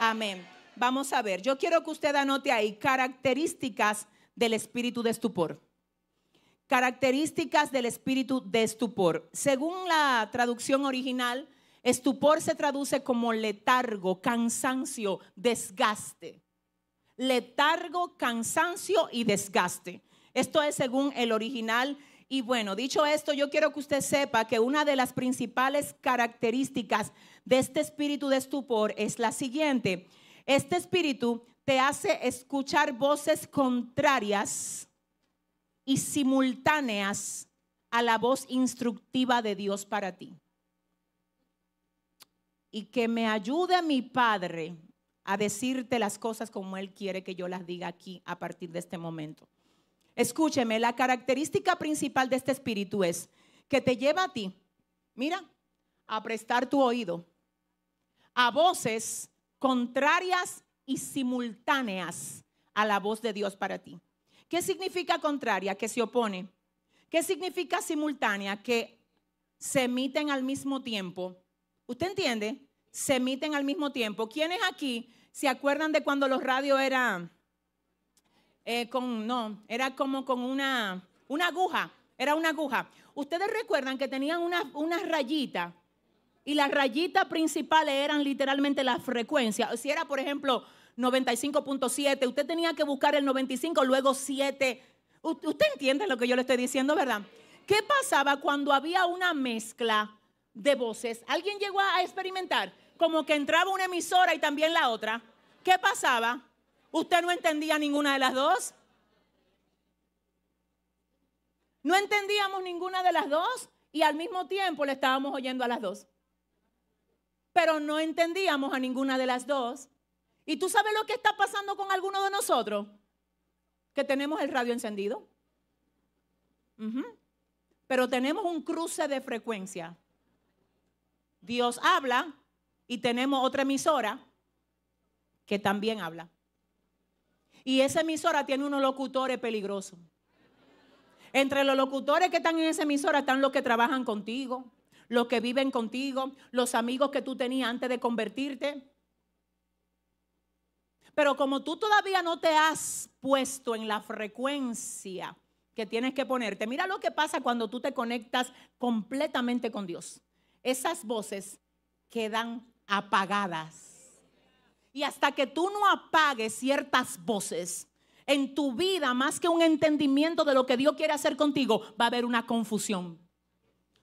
Amén. Vamos a ver. Yo quiero que usted anote ahí características del espíritu de estupor. Características del espíritu de estupor. Según la traducción original, estupor se traduce como letargo, cansancio, desgaste. Letargo, cansancio y desgaste. Esto es según el original y bueno, dicho esto, yo quiero que usted sepa que una de las principales características de este espíritu de estupor es la siguiente. Este espíritu te hace escuchar voces contrarias y simultáneas a la voz instructiva de Dios para ti. Y que me ayude mi Padre a decirte las cosas como Él quiere que yo las diga aquí a partir de este momento. Escúcheme, la característica principal de este espíritu es que te lleva a ti, mira, a prestar tu oído a voces contrarias y simultáneas a la voz de Dios para ti. ¿Qué significa contraria? Que se opone. ¿Qué significa simultánea? Que se emiten al mismo tiempo. ¿Usted entiende? Se emiten al mismo tiempo. ¿Quiénes aquí se acuerdan de cuando los radios eran eh, con, no, era como con una, una aguja, era una aguja. Ustedes recuerdan que tenían unas una rayita y las rayitas principales eran literalmente la frecuencia. Si era, por ejemplo, 95.7, usted tenía que buscar el 95, luego 7. usted entiende lo que yo le estoy diciendo, ¿verdad? ¿Qué pasaba cuando había una mezcla de voces? ¿Alguien llegó a experimentar? Como que entraba una emisora y también la otra. ¿Qué pasaba? ¿Usted no entendía ninguna de las dos? No entendíamos ninguna de las dos y al mismo tiempo le estábamos oyendo a las dos. Pero no entendíamos a ninguna de las dos. ¿Y tú sabes lo que está pasando con alguno de nosotros? Que tenemos el radio encendido. Pero tenemos un cruce de frecuencia. Dios habla y tenemos otra emisora que también habla. Y esa emisora tiene unos locutores peligrosos. Entre los locutores que están en esa emisora están los que trabajan contigo, los que viven contigo, los amigos que tú tenías antes de convertirte. Pero como tú todavía no te has puesto en la frecuencia que tienes que ponerte, mira lo que pasa cuando tú te conectas completamente con Dios. Esas voces quedan apagadas. Y hasta que tú no apagues ciertas voces en tu vida, más que un entendimiento de lo que Dios quiere hacer contigo, va a haber una confusión.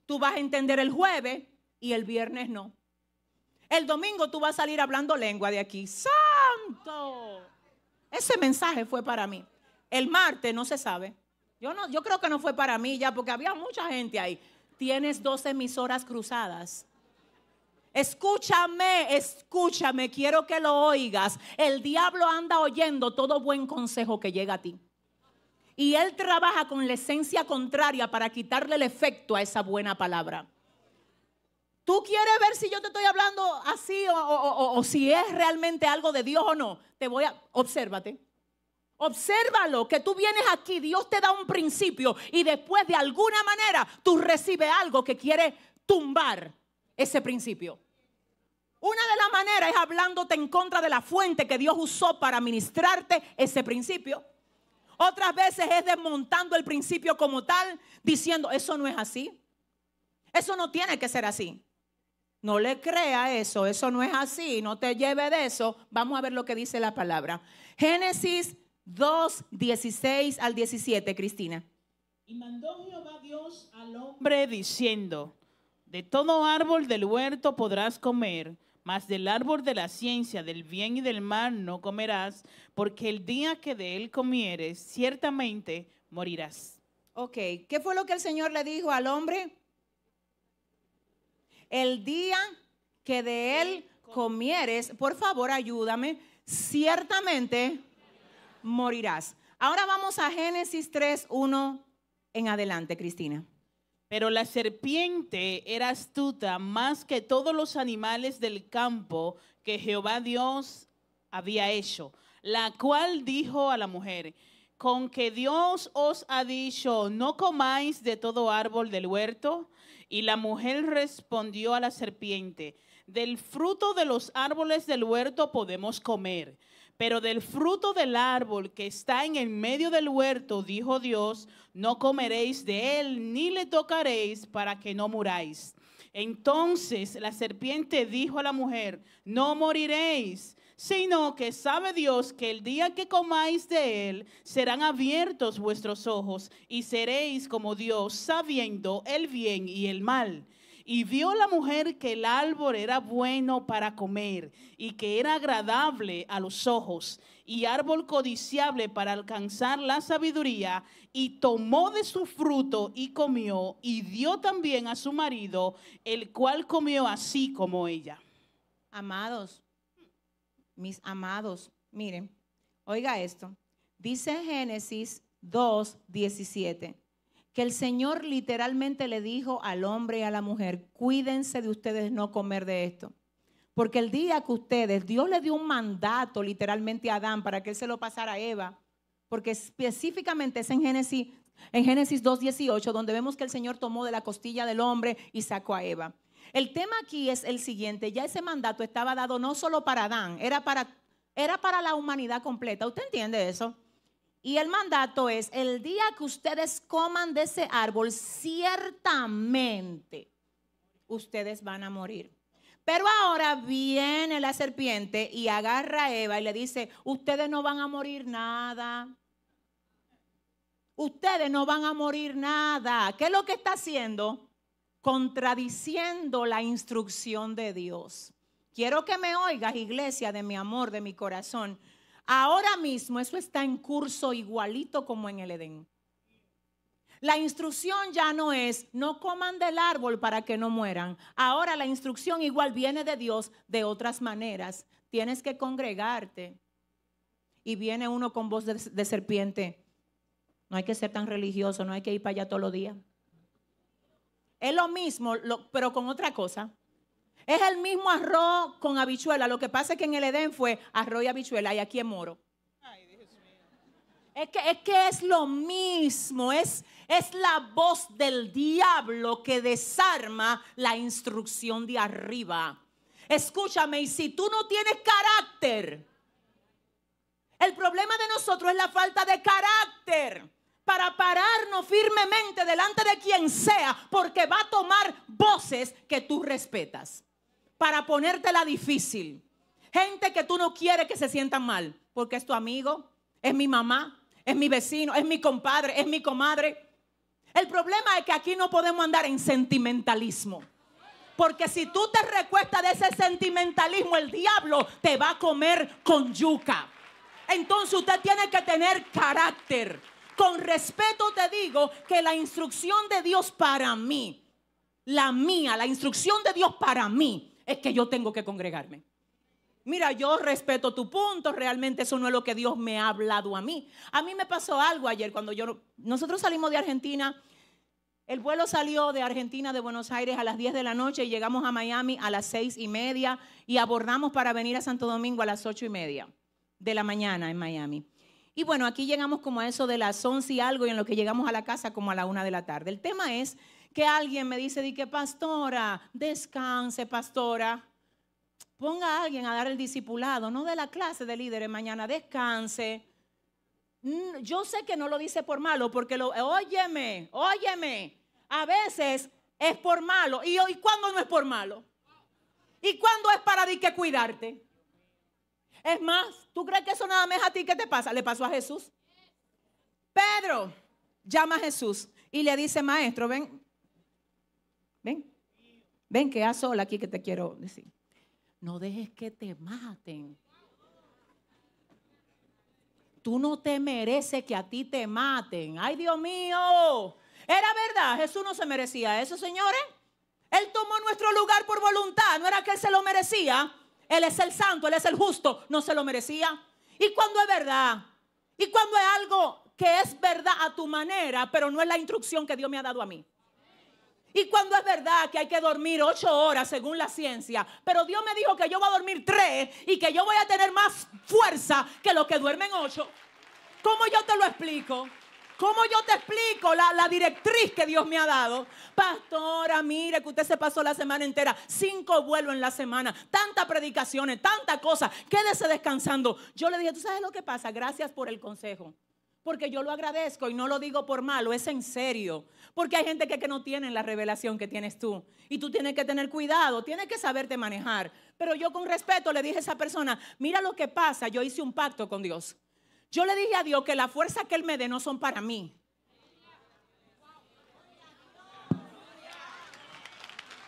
Tú vas a entender el jueves y el viernes no. El domingo tú vas a salir hablando lengua de aquí. ¡Santo! Ese mensaje fue para mí. El martes no se sabe. Yo, no, yo creo que no fue para mí ya porque había mucha gente ahí. Tienes dos emisoras cruzadas Escúchame, escúchame, quiero que lo oigas. El diablo anda oyendo todo buen consejo que llega a ti. Y él trabaja con la esencia contraria para quitarle el efecto a esa buena palabra. Tú quieres ver si yo te estoy hablando así o, si es realmente algo de Dios o no. Te voy a. Obsérvate. Obsérvalo, que tú vienes aquí, Dios te da un principio y después de alguna manera tú recibes algo que quiere tumbar ese principio. Una de las maneras es hablándote en contra de la fuente que Dios usó para ministrarte ese principio. Otras veces es desmontando el principio como tal, diciendo, eso no es así. Eso no tiene que ser así. No le crea eso, eso no es así, no te lleve de eso. Vamos a ver lo que dice la palabra. Génesis 2, 16 al 17, Cristina. Y mandó Jehová Dios al hombre diciendo, de todo árbol del huerto podrás comer, mas del árbol de la ciencia, del bien y del mal no comerás, porque el día que de él comieres, ciertamente morirás. Ok, ¿qué fue lo que el Señor le dijo al hombre? El día que de él comieres, por favor ayúdame, ciertamente morirás. Ahora vamos a Génesis 3, 1 en adelante, Cristina. Pero la serpiente era astuta más que todos los animales del campo que Jehová Dios había hecho, la cual dijo a la mujer, con que Dios os ha dicho, no comáis de todo árbol del huerto. Y la mujer respondió a la serpiente, del fruto de los árboles del huerto podemos comer pero del fruto del árbol que está en el medio del huerto, dijo Dios, no comeréis de él ni le tocaréis para que no muráis. Entonces la serpiente dijo a la mujer, no moriréis, sino que sabe Dios que el día que comáis de él serán abiertos vuestros ojos y seréis como Dios, sabiendo el bien y el mal. Y vio la mujer que el árbol era bueno para comer y que era agradable a los ojos y árbol codiciable para alcanzar la sabiduría y tomó de su fruto y comió y dio también a su marido, el cual comió así como ella. Amados, mis amados, miren, oiga esto. Dice Génesis 2, 17 que el Señor literalmente le dijo al hombre y a la mujer, cuídense de ustedes no comer de esto. Porque el día que ustedes, Dios le dio un mandato literalmente a Adán para que él se lo pasara a Eva, porque específicamente es en Génesis, en Génesis 2.18, donde vemos que el Señor tomó de la costilla del hombre y sacó a Eva. El tema aquí es el siguiente, ya ese mandato estaba dado no solo para Adán, era para, era para la humanidad completa. ¿Usted entiende eso? Y el mandato es, el día que ustedes coman de ese árbol, ciertamente ustedes van a morir. Pero ahora viene la serpiente y agarra a Eva y le dice, ustedes no van a morir nada. Ustedes no van a morir nada. ¿Qué es lo que está haciendo? Contradiciendo la instrucción de Dios. Quiero que me oigas, iglesia, de mi amor, de mi corazón. Ahora mismo eso está en curso igualito como en el Edén. La instrucción ya no es, no coman del árbol para que no mueran. Ahora la instrucción igual viene de Dios de otras maneras. Tienes que congregarte. Y viene uno con voz de, serpiente. No hay que ser tan religioso, no hay que ir para allá todos los días. Es lo mismo, pero con otra cosa. Es el mismo arroz con habichuela. Lo que pasa es que en el Edén fue arroz y habichuela y aquí es moro. Es que, es lo mismo, es, es la voz del diablo que desarma la instrucción de arriba. Escúchame, y si tú no tienes carácter, el problema de nosotros es la falta de carácter para pararnos firmemente delante de quien sea, porque va a tomar voces que tú respetas para ponértela difícil. Gente que tú no quieres que se sientan mal, porque es tu amigo, es mi mamá, es mi vecino, es mi compadre, es mi comadre. El problema es que aquí no podemos andar en sentimentalismo. Porque si tú te recuestas de ese sentimentalismo, el diablo te va a comer con yuca. Entonces usted tiene que tener carácter. Con respeto te digo que la instrucción de Dios para mí, la mía, la instrucción de Dios para mí, es que yo tengo que congregarme. Mira, yo respeto tu punto, realmente eso no es lo que Dios me ha hablado a mí. A mí me pasó algo ayer cuando yo... Nosotros salimos de Argentina, el vuelo salió de Argentina, de Buenos Aires a las 10 de la noche y llegamos a Miami a las 6 y media y abordamos para venir a Santo Domingo a las 8 y media de la mañana en Miami. Y bueno, aquí llegamos como a eso de las 11 y algo y en lo que llegamos a la casa como a la 1 de la tarde. El tema es que alguien me dice, di que pastora, descanse, pastora. Ponga a alguien a dar el discipulado, no de la clase de líderes mañana, descanse. Mm, yo sé que no lo dice por malo, porque lo, óyeme, óyeme, a veces es por malo. ¿Y, cuándo no es por malo? ¿Y cuándo es para di que cuidarte? Es más, ¿tú crees que eso nada más a ti ¿Qué te pasa? Le pasó a Jesús. Pedro llama a Jesús y le dice, maestro, ven, Ven, ven que haz sola aquí que te quiero decir. No dejes que te maten. Tú no te mereces que a ti te maten. Ay, Dios mío. Era verdad, Jesús no se merecía eso, señores. Él tomó nuestro lugar por voluntad. No era que Él se lo merecía. Él es el santo, Él es el justo. No se lo merecía. Y cuando es verdad, y cuando es algo que es verdad a tu manera, pero no es la instrucción que Dios me ha dado a mí. Y cuando es verdad que hay que dormir ocho horas según la ciencia, pero Dios me dijo que yo voy a dormir tres y que yo voy a tener más fuerza que los que duermen ocho. ¿Cómo yo te lo explico? ¿Cómo yo te explico la, directriz que Dios me ha dado? Pastora, mire que usted se pasó la semana entera, cinco vuelos en la semana, tantas predicaciones, tanta cosa, quédese descansando. Yo le dije, ¿tú sabes lo que pasa? Gracias por el consejo. Porque yo lo agradezco y no lo digo por malo, es en serio. Porque hay gente que, que no tiene la revelación que tienes tú. Y tú tienes que tener cuidado, tienes que saberte manejar. Pero yo con respeto le dije a esa persona, mira lo que pasa, yo hice un pacto con Dios. Yo le dije a Dios que la fuerza que Él me dé no son para mí.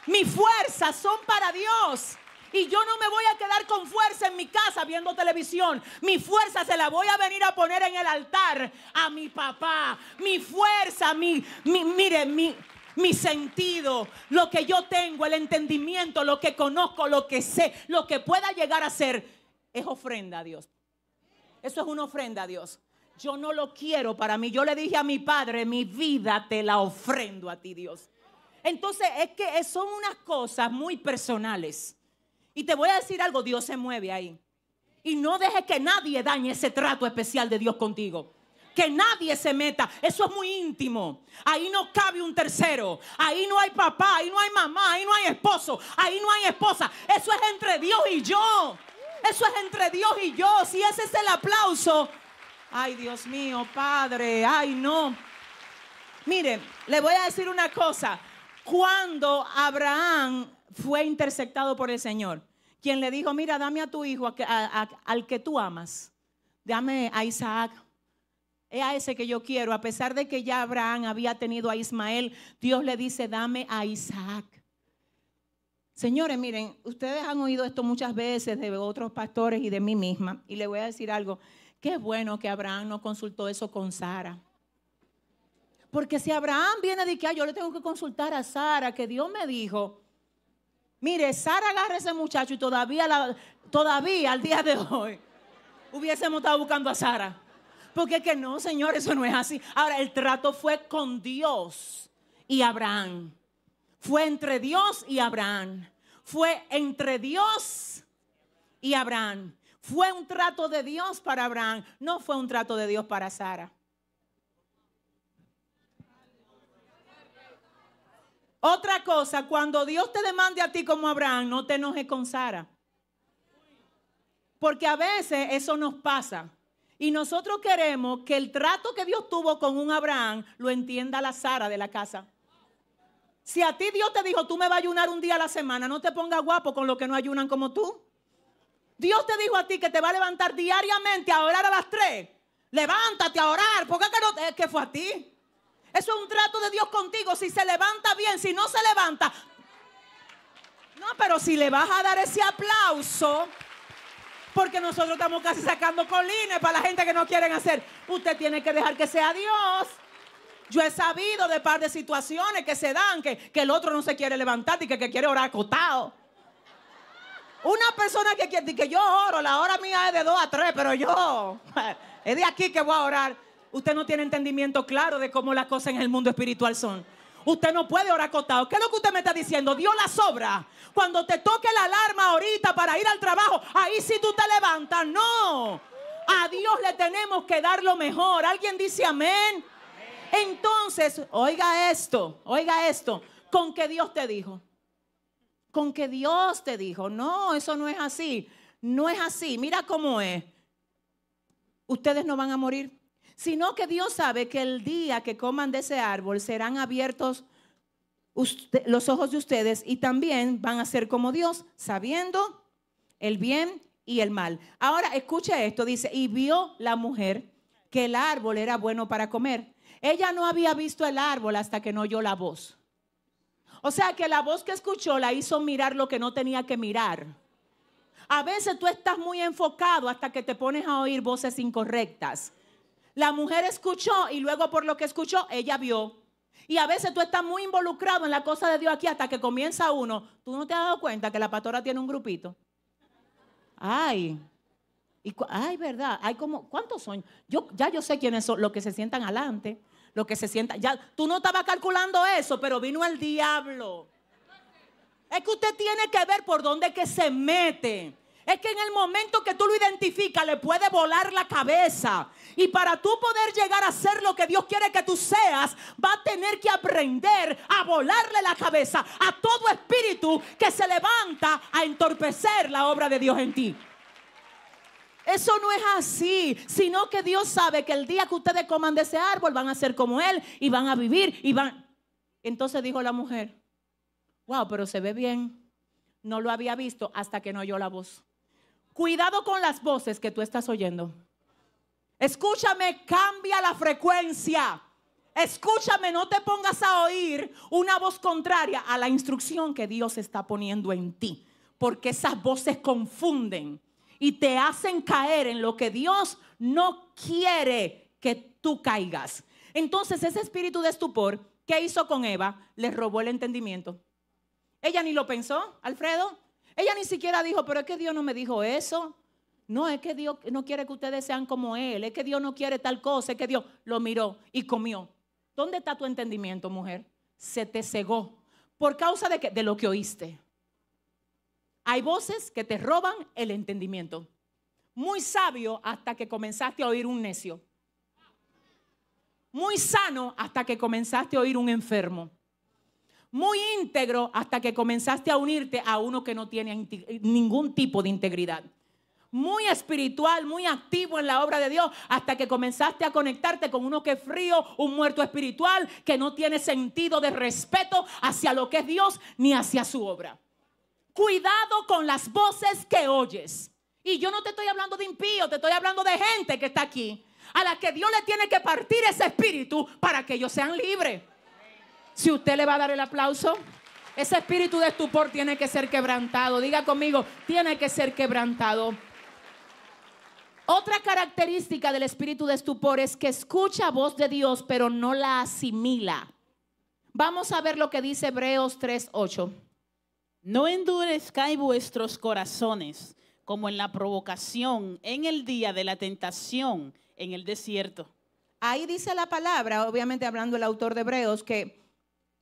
Mi fuerzas son para Dios. Y yo no me voy a quedar con fuerza en mi casa viendo televisión. Mi fuerza se la voy a venir a poner en el altar a mi papá. Mi fuerza, mi, mi mire, mi, mi sentido, lo que yo tengo, el entendimiento, lo que conozco, lo que sé, lo que pueda llegar a ser, es ofrenda a Dios. Eso es una ofrenda a Dios. Yo no lo quiero para mí. Yo le dije a mi padre, mi vida te la ofrendo a ti, Dios. Entonces es que son unas cosas muy personales. Y te voy a decir algo, Dios se mueve ahí. Y no dejes que nadie dañe ese trato especial de Dios contigo. Que nadie se meta. Eso es muy íntimo. Ahí no cabe un tercero. Ahí no hay papá, ahí no hay mamá, ahí no hay esposo, ahí no hay esposa. Eso es entre Dios y yo. Eso es entre Dios y yo. Si ese es el aplauso. Ay, Dios mío, Padre. Ay, no. Mire, le voy a decir una cosa. Cuando Abraham fue interceptado por el Señor, quien le dijo, mira, dame a tu hijo, al que tú amas, dame a Isaac, es a ese que yo quiero. A pesar de que ya Abraham había tenido a Ismael, Dios le dice, dame a Isaac. Señores, miren, ustedes han oído esto muchas veces de otros pastores y de mí misma, y le voy a decir algo, qué bueno que Abraham no consultó eso con Sara. Porque si Abraham viene de que ah, yo le tengo que consultar a Sara, que Dios me dijo, Mire, Sara agarra a ese muchacho y todavía, todavía al día de hoy hubiésemos estado buscando a Sara. Porque que no, señor, eso no es así. Ahora, el trato fue con Dios y Abraham. Fue entre Dios y Abraham. Fue entre Dios y Abraham. Fue un trato de Dios para Abraham. No fue un trato de Dios para Sara. Otra cosa, cuando Dios te demande a ti como Abraham, no te enojes con Sara. Porque a veces eso nos pasa. Y nosotros queremos que el trato que Dios tuvo con un Abraham lo entienda la Sara de la casa. Si a ti Dios te dijo, tú me vas a ayunar un día a la semana, no te pongas guapo con los que no ayunan como tú. Dios te dijo a ti que te va a levantar diariamente a orar a las tres. Levántate a orar. ¿Por qué que no? que fue a ti. Eso es un trato de Dios contigo. Si se levanta bien, si no se levanta. No, pero si le vas a dar ese aplauso, porque nosotros estamos casi sacando colines para la gente que no quieren hacer. Usted tiene que dejar que sea Dios. Yo he sabido de par de situaciones que se dan, que, el otro no se quiere levantar y que, quiere orar acotado. Una persona que, quiere que yo oro, la hora mía es de dos a tres. pero yo es de aquí que voy a orar. Usted no tiene entendimiento claro de cómo las cosas en el mundo espiritual son. Usted no puede orar acotado. ¿Qué es lo que usted me está diciendo? Dios la sobra. Cuando te toque la alarma ahorita para ir al trabajo, ahí sí tú te levantas. No. A Dios le tenemos que dar lo mejor. ¿Alguien dice amén? Entonces, oiga esto, oiga esto. ¿Con que Dios te dijo? ¿Con que Dios te dijo? No, eso no es así. No es así. Mira cómo es. Ustedes no van a morir sino que Dios sabe que el día que coman de ese árbol serán abiertos los ojos de ustedes y también van a ser como Dios, sabiendo el bien y el mal. Ahora escucha esto, dice, y vio la mujer que el árbol era bueno para comer. Ella no había visto el árbol hasta que no oyó la voz. O sea que la voz que escuchó la hizo mirar lo que no tenía que mirar. A veces tú estás muy enfocado hasta que te pones a oír voces incorrectas. La mujer escuchó y luego por lo que escuchó, ella vio. Y a veces tú estás muy involucrado en la cosa de Dios aquí hasta que comienza uno. Tú no te has dado cuenta que la pastora tiene un grupito. Ay, y, ay, verdad, hay como, ¿cuántos son? Yo, ya yo sé quiénes son, los que se sientan adelante, los que se sientan, ya, tú no estabas calculando eso, pero vino el diablo. Es que usted tiene que ver por dónde que se mete. Es que en el momento que tú lo identificas le puede volar la cabeza. Y para tú poder llegar a ser lo que Dios quiere que tú seas, va a tener que aprender a volarle la cabeza a todo espíritu que se levanta a entorpecer la obra de Dios en ti. Eso no es así, sino que Dios sabe que el día que ustedes coman de ese árbol van a ser como Él y van a vivir y van... Entonces dijo la mujer, wow, pero se ve bien. No lo había visto hasta que no oyó la voz. Cuidado con las voces que tú estás oyendo. Escúchame, cambia la frecuencia. Escúchame, no te pongas a oír una voz contraria a la instrucción que Dios está poniendo en ti, porque esas voces confunden y te hacen caer en lo que Dios no quiere que tú caigas. Entonces ese espíritu de estupor, que hizo con Eva? Le robó el entendimiento. Ella ni lo pensó, Alfredo. Ella ni siquiera dijo, pero es que Dios no me dijo eso. No, es que Dios no quiere que ustedes sean como Él. Es que Dios no quiere tal cosa. Es que Dios lo miró y comió. ¿Dónde está tu entendimiento, mujer? Se te cegó. ¿Por causa de, que, de lo que oíste? Hay voces que te roban el entendimiento. Muy sabio hasta que comenzaste a oír un necio. Muy sano hasta que comenzaste a oír un enfermo muy íntegro hasta que comenzaste a unirte a uno que no tiene ningún tipo de integridad. Muy espiritual, muy activo en la obra de Dios, hasta que comenzaste a conectarte con uno que es frío, un muerto espiritual, que no tiene sentido de respeto hacia lo que es Dios ni hacia su obra. Cuidado con las voces que oyes. Y yo no te estoy hablando de impío, te estoy hablando de gente que está aquí, a la que Dios le tiene que partir ese espíritu para que ellos sean libres. Si usted le va a dar el aplauso, ese espíritu de estupor tiene que ser quebrantado. Diga conmigo, tiene que ser quebrantado. Otra característica del espíritu de estupor es que escucha voz de Dios, pero no la asimila. Vamos a ver lo que dice Hebreos 3:8. No endurezcáis vuestros corazones como en la provocación, en el día de la tentación, en el desierto. Ahí dice la palabra, obviamente hablando el autor de Hebreos, que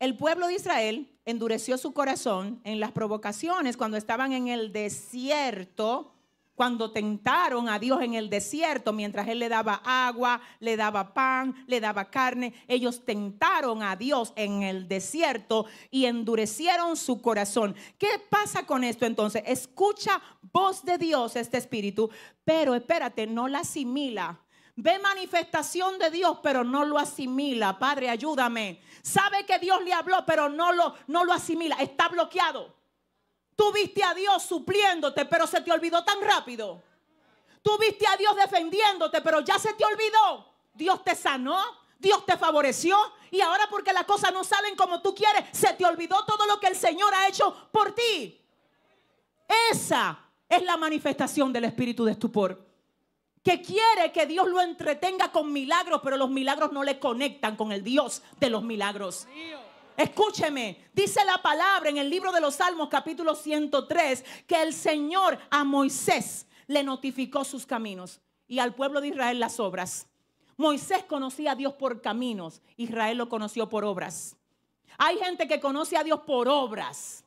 el pueblo de Israel endureció su corazón en las provocaciones cuando estaban en el desierto, cuando tentaron a Dios en el desierto, mientras Él le daba agua, le daba pan, le daba carne, ellos tentaron a Dios en el desierto y endurecieron su corazón. ¿Qué pasa con esto entonces? Escucha voz de Dios este espíritu, pero espérate, no la asimila Ve manifestación de Dios, pero no lo asimila. Padre, ayúdame. Sabe que Dios le habló, pero no lo, no lo asimila. Está bloqueado. Tú viste a Dios supliéndote, pero se te olvidó tan rápido. Tú viste a Dios defendiéndote, pero ya se te olvidó. Dios te sanó, Dios te favoreció. Y ahora porque las cosas no salen como tú quieres, se te olvidó todo lo que el Señor ha hecho por ti. Esa es la manifestación del espíritu de estupor que quiere que Dios lo entretenga con milagros, pero los milagros no le conectan con el Dios de los milagros. Escúcheme, dice la palabra en el libro de los Salmos capítulo 103 que el Señor a Moisés le notificó sus caminos y al pueblo de Israel las obras. Moisés conocía a Dios por caminos, Israel lo conoció por obras. Hay gente que conoce a Dios por obras,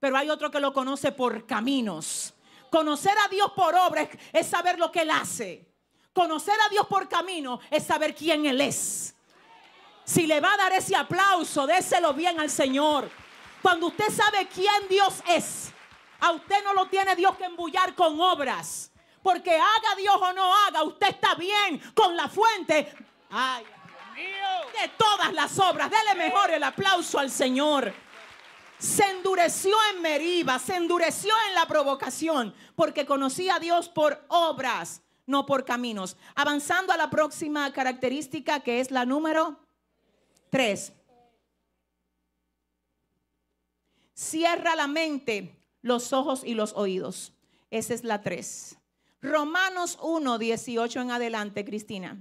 pero hay otro que lo conoce por caminos. Conocer a Dios por obras es saber lo que Él hace. Conocer a Dios por camino es saber quién Él es. Si le va a dar ese aplauso, déselo bien al Señor. Cuando usted sabe quién Dios es, a usted no lo tiene Dios que embullar con obras. Porque haga Dios o no haga, usted está bien con la fuente. Ay, de todas las obras. Dele mejor el aplauso al Señor se endureció en Meriba, se endureció en la provocación, porque conocía a Dios por obras, no por caminos. Avanzando a la próxima característica que es la número 3. Cierra la mente, los ojos y los oídos. Esa es la 3. Romanos 1, 18 en adelante, Cristina.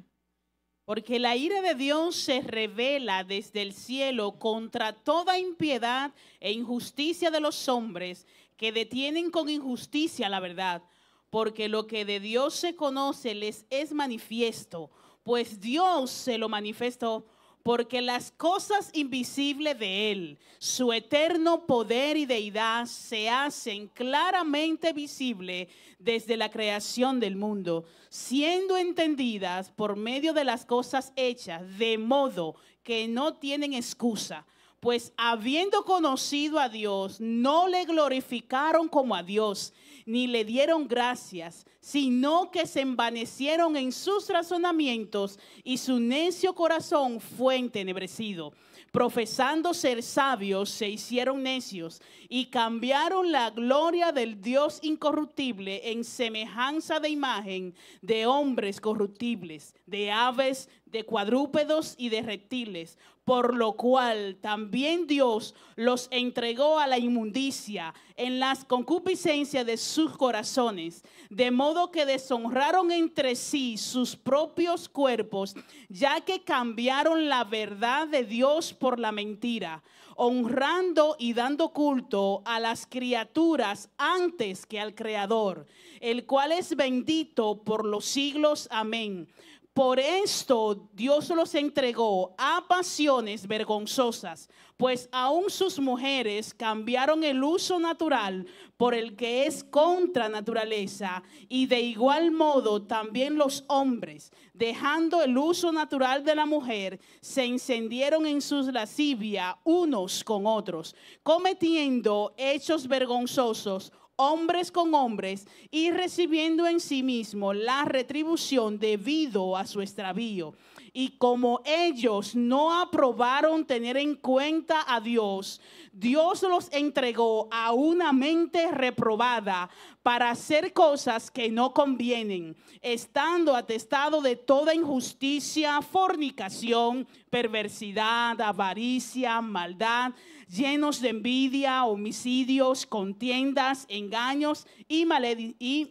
Porque la ira de Dios se revela desde el cielo contra toda impiedad e injusticia de los hombres que detienen con injusticia la verdad. Porque lo que de Dios se conoce les es manifiesto, pues Dios se lo manifestó porque las cosas invisibles de Él, su eterno poder y deidad, se hacen claramente visibles desde la creación del mundo, siendo entendidas por medio de las cosas hechas, de modo que no tienen excusa. Pues habiendo conocido a Dios, no le glorificaron como a Dios ni le dieron gracias, sino que se envanecieron en sus razonamientos y su necio corazón fue entenebrecido. Profesando ser sabios, se hicieron necios y cambiaron la gloria del Dios incorruptible en semejanza de imagen de hombres corruptibles, de aves, de cuadrúpedos y de reptiles por lo cual también Dios los entregó a la inmundicia en las concupiscencias de sus corazones, de modo que deshonraron entre sí sus propios cuerpos, ya que cambiaron la verdad de Dios por la mentira, honrando y dando culto a las criaturas antes que al Creador, el cual es bendito por los siglos. Amén. Por esto Dios los entregó a pasiones vergonzosas, pues aún sus mujeres cambiaron el uso natural por el que es contra naturaleza, y de igual modo también los hombres, dejando el uso natural de la mujer, se encendieron en sus lascivia unos con otros, cometiendo hechos vergonzosos hombres con hombres y recibiendo en sí mismo la retribución debido a su extravío. Y como ellos no aprobaron tener en cuenta a Dios, Dios los entregó a una mente reprobada para hacer cosas que no convienen, estando atestado de toda injusticia, fornicación, perversidad, avaricia, maldad, llenos de envidia, homicidios, contiendas, engaños y,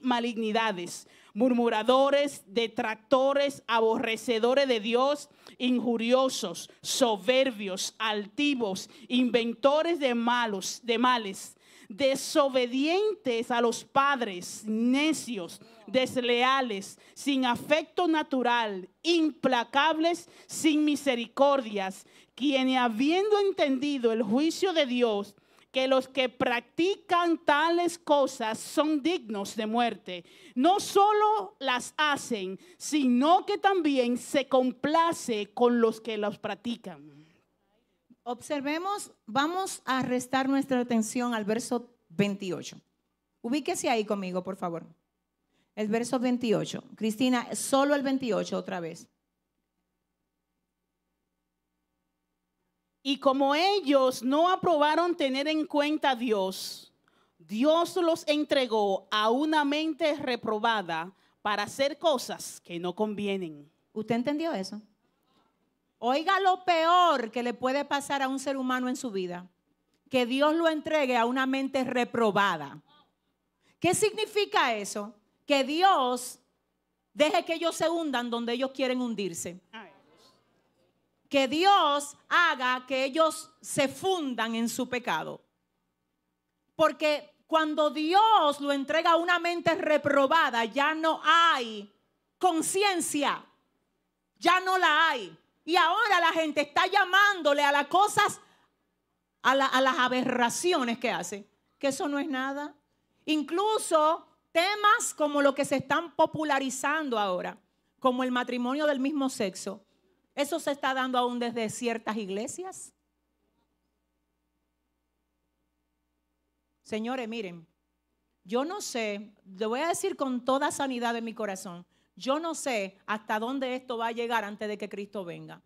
malignidades murmuradores, detractores, aborrecedores de Dios, injuriosos, soberbios, altivos, inventores de malos, de males, desobedientes a los padres, necios, desleales, sin afecto natural, implacables, sin misericordias, quienes habiendo entendido el juicio de Dios, que los que practican tales cosas son dignos de muerte. No solo las hacen, sino que también se complace con los que las practican. Observemos, vamos a restar nuestra atención al verso 28. Ubíquese ahí conmigo, por favor. El verso 28. Cristina, solo el 28 otra vez. Y como ellos no aprobaron tener en cuenta a Dios, Dios los entregó a una mente reprobada para hacer cosas que no convienen. ¿Usted entendió eso? Oiga lo peor que le puede pasar a un ser humano en su vida, que Dios lo entregue a una mente reprobada. ¿Qué significa eso? Que Dios deje que ellos se hundan donde ellos quieren hundirse. Ah, que Dios haga que ellos se fundan en su pecado. Porque cuando Dios lo entrega a una mente reprobada, ya no hay conciencia, ya no la hay. Y ahora la gente está llamándole a las cosas, a, a las aberraciones que hace, que eso no es nada. Incluso temas como lo que se están popularizando ahora, como el matrimonio del mismo sexo eso se está dando aún desde ciertas iglesias. Señores, miren, yo no sé, le voy a decir con toda sanidad de mi corazón, yo no sé hasta dónde esto va a llegar antes de que Cristo venga.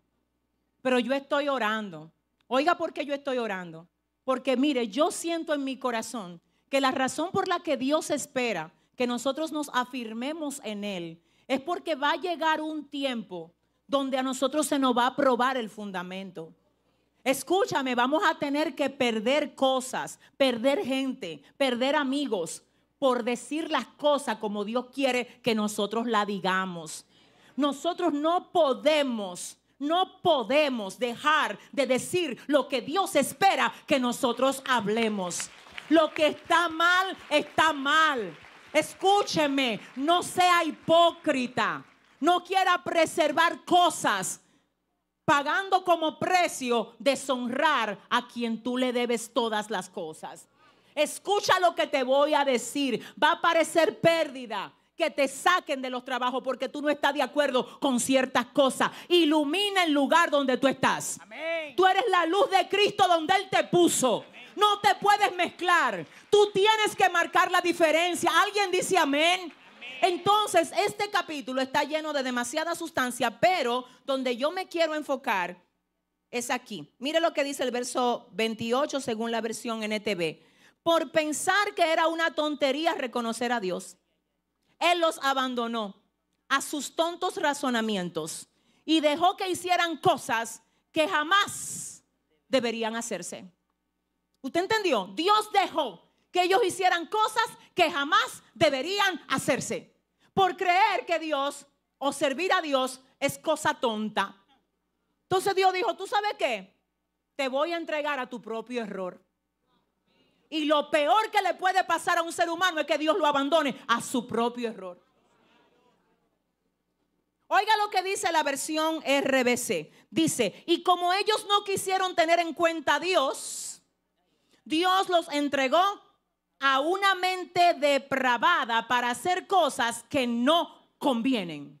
Pero yo estoy orando. Oiga, ¿por qué yo estoy orando? Porque mire, yo siento en mi corazón que la razón por la que Dios espera que nosotros nos afirmemos en Él es porque va a llegar un tiempo donde a nosotros se nos va a probar el fundamento. Escúchame, vamos a tener que perder cosas, perder gente, perder amigos por decir las cosas como Dios quiere que nosotros la digamos. Nosotros no podemos, no podemos dejar de decir lo que Dios espera que nosotros hablemos. Lo que está mal, está mal. Escúcheme, no sea hipócrita. No quiera preservar cosas pagando como precio deshonrar a quien tú le debes todas las cosas. Escucha lo que te voy a decir. Va a parecer pérdida que te saquen de los trabajos porque tú no estás de acuerdo con ciertas cosas. Ilumina el lugar donde tú estás. Tú eres la luz de Cristo donde Él te puso. No te puedes mezclar. Tú tienes que marcar la diferencia. ¿Alguien dice amén? Entonces, este capítulo está lleno de demasiada sustancia, pero donde yo me quiero enfocar es aquí. Mire lo que dice el verso 28 según la versión NTV. Por pensar que era una tontería reconocer a Dios, Él los abandonó a sus tontos razonamientos y dejó que hicieran cosas que jamás deberían hacerse. ¿Usted entendió? Dios dejó que ellos hicieran cosas que jamás deberían hacerse. Por creer que Dios o servir a Dios es cosa tonta. Entonces Dios dijo, ¿tú sabes qué? Te voy a entregar a tu propio error. Y lo peor que le puede pasar a un ser humano es que Dios lo abandone a su propio error. Oiga lo que dice la versión RBC. Dice, y como ellos no quisieron tener en cuenta a Dios, Dios los entregó a una mente depravada para hacer cosas que no convienen.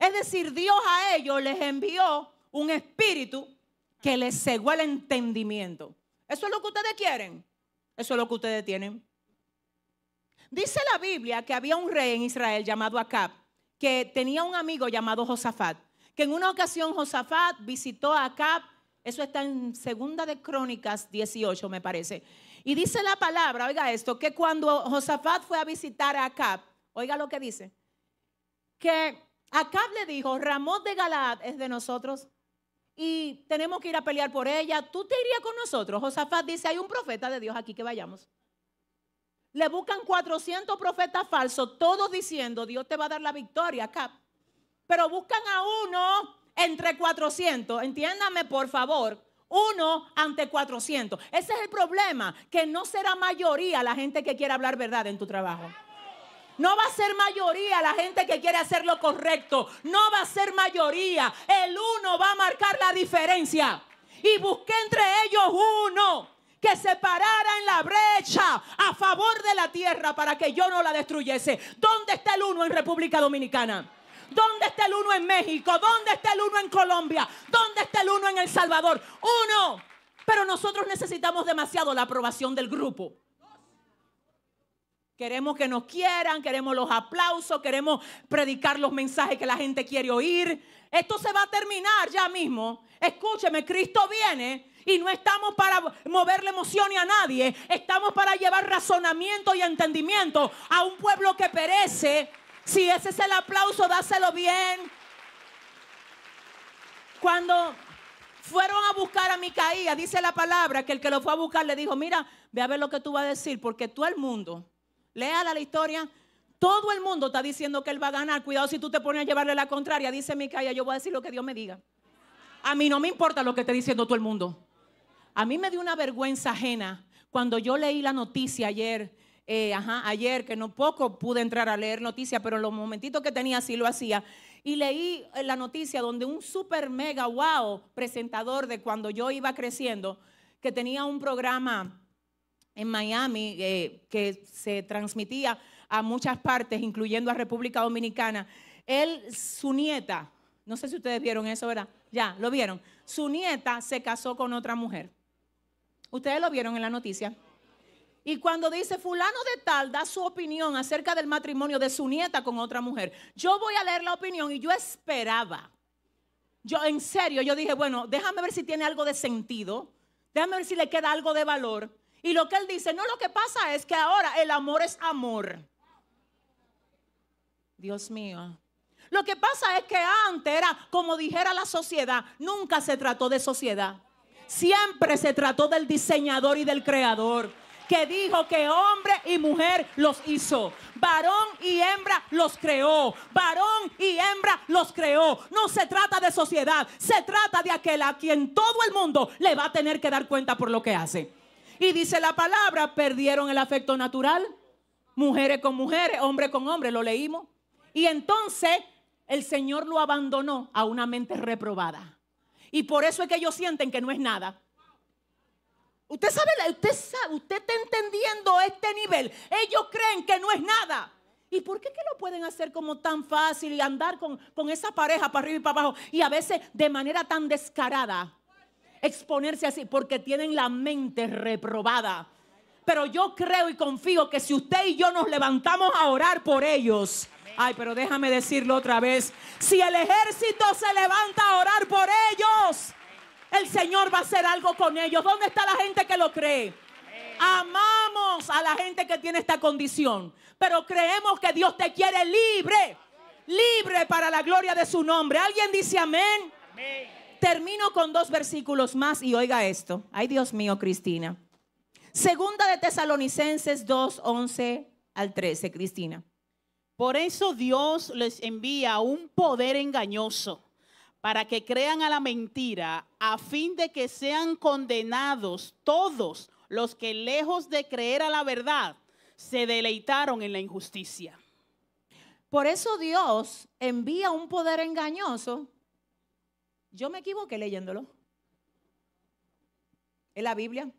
Es decir, Dios a ellos les envió un espíritu que les cegó el entendimiento. Eso es lo que ustedes quieren. Eso es lo que ustedes tienen. Dice la Biblia que había un rey en Israel llamado Acab, que tenía un amigo llamado Josafat, que en una ocasión Josafat visitó a Acab, eso está en Segunda de Crónicas 18 me parece, y dice la palabra, oiga esto, que cuando Josafat fue a visitar a Acab, oiga lo que dice, que Acab le dijo, Ramón de Galaad es de nosotros y tenemos que ir a pelear por ella, tú te irías con nosotros. Josafat dice, hay un profeta de Dios aquí que vayamos. Le buscan 400 profetas falsos, todos diciendo, Dios te va a dar la victoria, Acab. Pero buscan a uno entre 400, entiéndame por favor, uno ante 400. Ese es el problema, que no será mayoría la gente que quiere hablar verdad en tu trabajo. No va a ser mayoría la gente que quiere hacer lo correcto. No va a ser mayoría. El uno va a marcar la diferencia. Y busqué entre ellos uno que se parara en la brecha a favor de la tierra para que yo no la destruyese. ¿Dónde está el uno en República Dominicana? ¿Dónde está el uno en México? ¿Dónde está el uno en Colombia? ¿Dónde está el uno en El Salvador? Uno. Pero nosotros necesitamos demasiado la aprobación del grupo. Queremos que nos quieran, queremos los aplausos, queremos predicar los mensajes que la gente quiere oír. Esto se va a terminar ya mismo. Escúcheme, Cristo viene y no estamos para moverle emoción a nadie. Estamos para llevar razonamiento y entendimiento a un pueblo que perece si ese es el aplauso, dáselo bien. Cuando fueron a buscar a Micaía dice la palabra que el que lo fue a buscar le dijo, mira, ve a ver lo que tú vas a decir, porque todo el mundo, lea la historia, todo el mundo está diciendo que él va a ganar. Cuidado si tú te pones a llevarle la contraria, dice Micaía yo voy a decir lo que Dios me diga. A mí no me importa lo que esté diciendo todo el mundo. A mí me dio una vergüenza ajena cuando yo leí la noticia ayer eh, ayer, que no poco pude entrar a leer noticias, pero en los momentitos que tenía sí lo hacía. Y leí eh, la noticia donde un super mega wow presentador de cuando yo iba creciendo, que tenía un programa en Miami eh, que se transmitía a muchas partes, incluyendo a República Dominicana. Él, su nieta, no sé si ustedes vieron eso, ¿verdad? Ya, lo vieron. Su nieta se casó con otra mujer. ¿Ustedes lo vieron en la noticia? Y cuando dice fulano de tal da su opinión acerca del matrimonio de su nieta con otra mujer, yo voy a leer la opinión y yo esperaba. Yo en serio, yo dije, bueno, déjame ver si tiene algo de sentido, déjame ver si le queda algo de valor. Y lo que él dice, no, lo que pasa es que ahora el amor es amor. Dios mío. Lo que pasa es que antes era, como dijera la sociedad, nunca se trató de sociedad. Siempre se trató del diseñador y del creador que dijo que hombre y mujer los hizo. Varón y hembra los creó. Varón y hembra los creó. No se trata de sociedad, se trata de aquel a quien todo el mundo le va a tener que dar cuenta por lo que hace. Y dice la palabra, perdieron el afecto natural. Mujeres con mujeres, hombre con hombre, lo leímos. Y entonces el Señor lo abandonó a una mente reprobada. Y por eso es que ellos sienten que no es nada. Usted sabe, usted sabe, usted está entendiendo este nivel. Ellos creen que no es nada. ¿Y por qué que lo pueden hacer como tan fácil y andar con, con esa pareja para arriba y para abajo? Y a veces de manera tan descarada exponerse así porque tienen la mente reprobada. Pero yo creo y confío que si usted y yo nos levantamos a orar por ellos, ay, pero déjame decirlo otra vez, si el ejército se levanta a orar por ellos, el Señor va a hacer algo con ellos. ¿Dónde está la gente que lo cree? Amamos a la gente que tiene esta condición, pero creemos que Dios te quiere libre, libre para la gloria de su nombre. ¿Alguien dice amén? Termino con dos versículos más y oiga esto. Ay Dios mío, Cristina. Segunda de Tesalonicenses 2, 11 al 13, Cristina. Por eso Dios les envía un poder engañoso para que crean a la mentira, a fin de que sean condenados todos los que lejos de creer a la verdad, se deleitaron en la injusticia. Por eso Dios envía un poder engañoso. Yo me equivoqué leyéndolo. En la Biblia.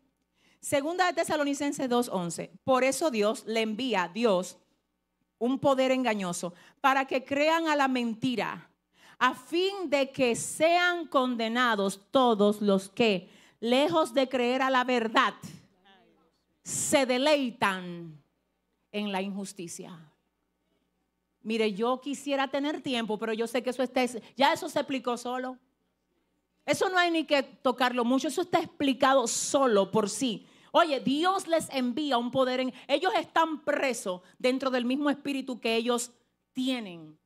Segunda de Tesalonicenses 2.11. Por eso Dios le envía, a Dios, un poder engañoso para que crean a la mentira a fin de que sean condenados todos los que, lejos de creer a la verdad, se deleitan en la injusticia. Mire, yo quisiera tener tiempo, pero yo sé que eso está, ya eso se explicó solo. Eso no hay ni que tocarlo mucho, eso está explicado solo por sí. Oye, Dios les envía un poder en ellos están presos dentro del mismo espíritu que ellos tienen.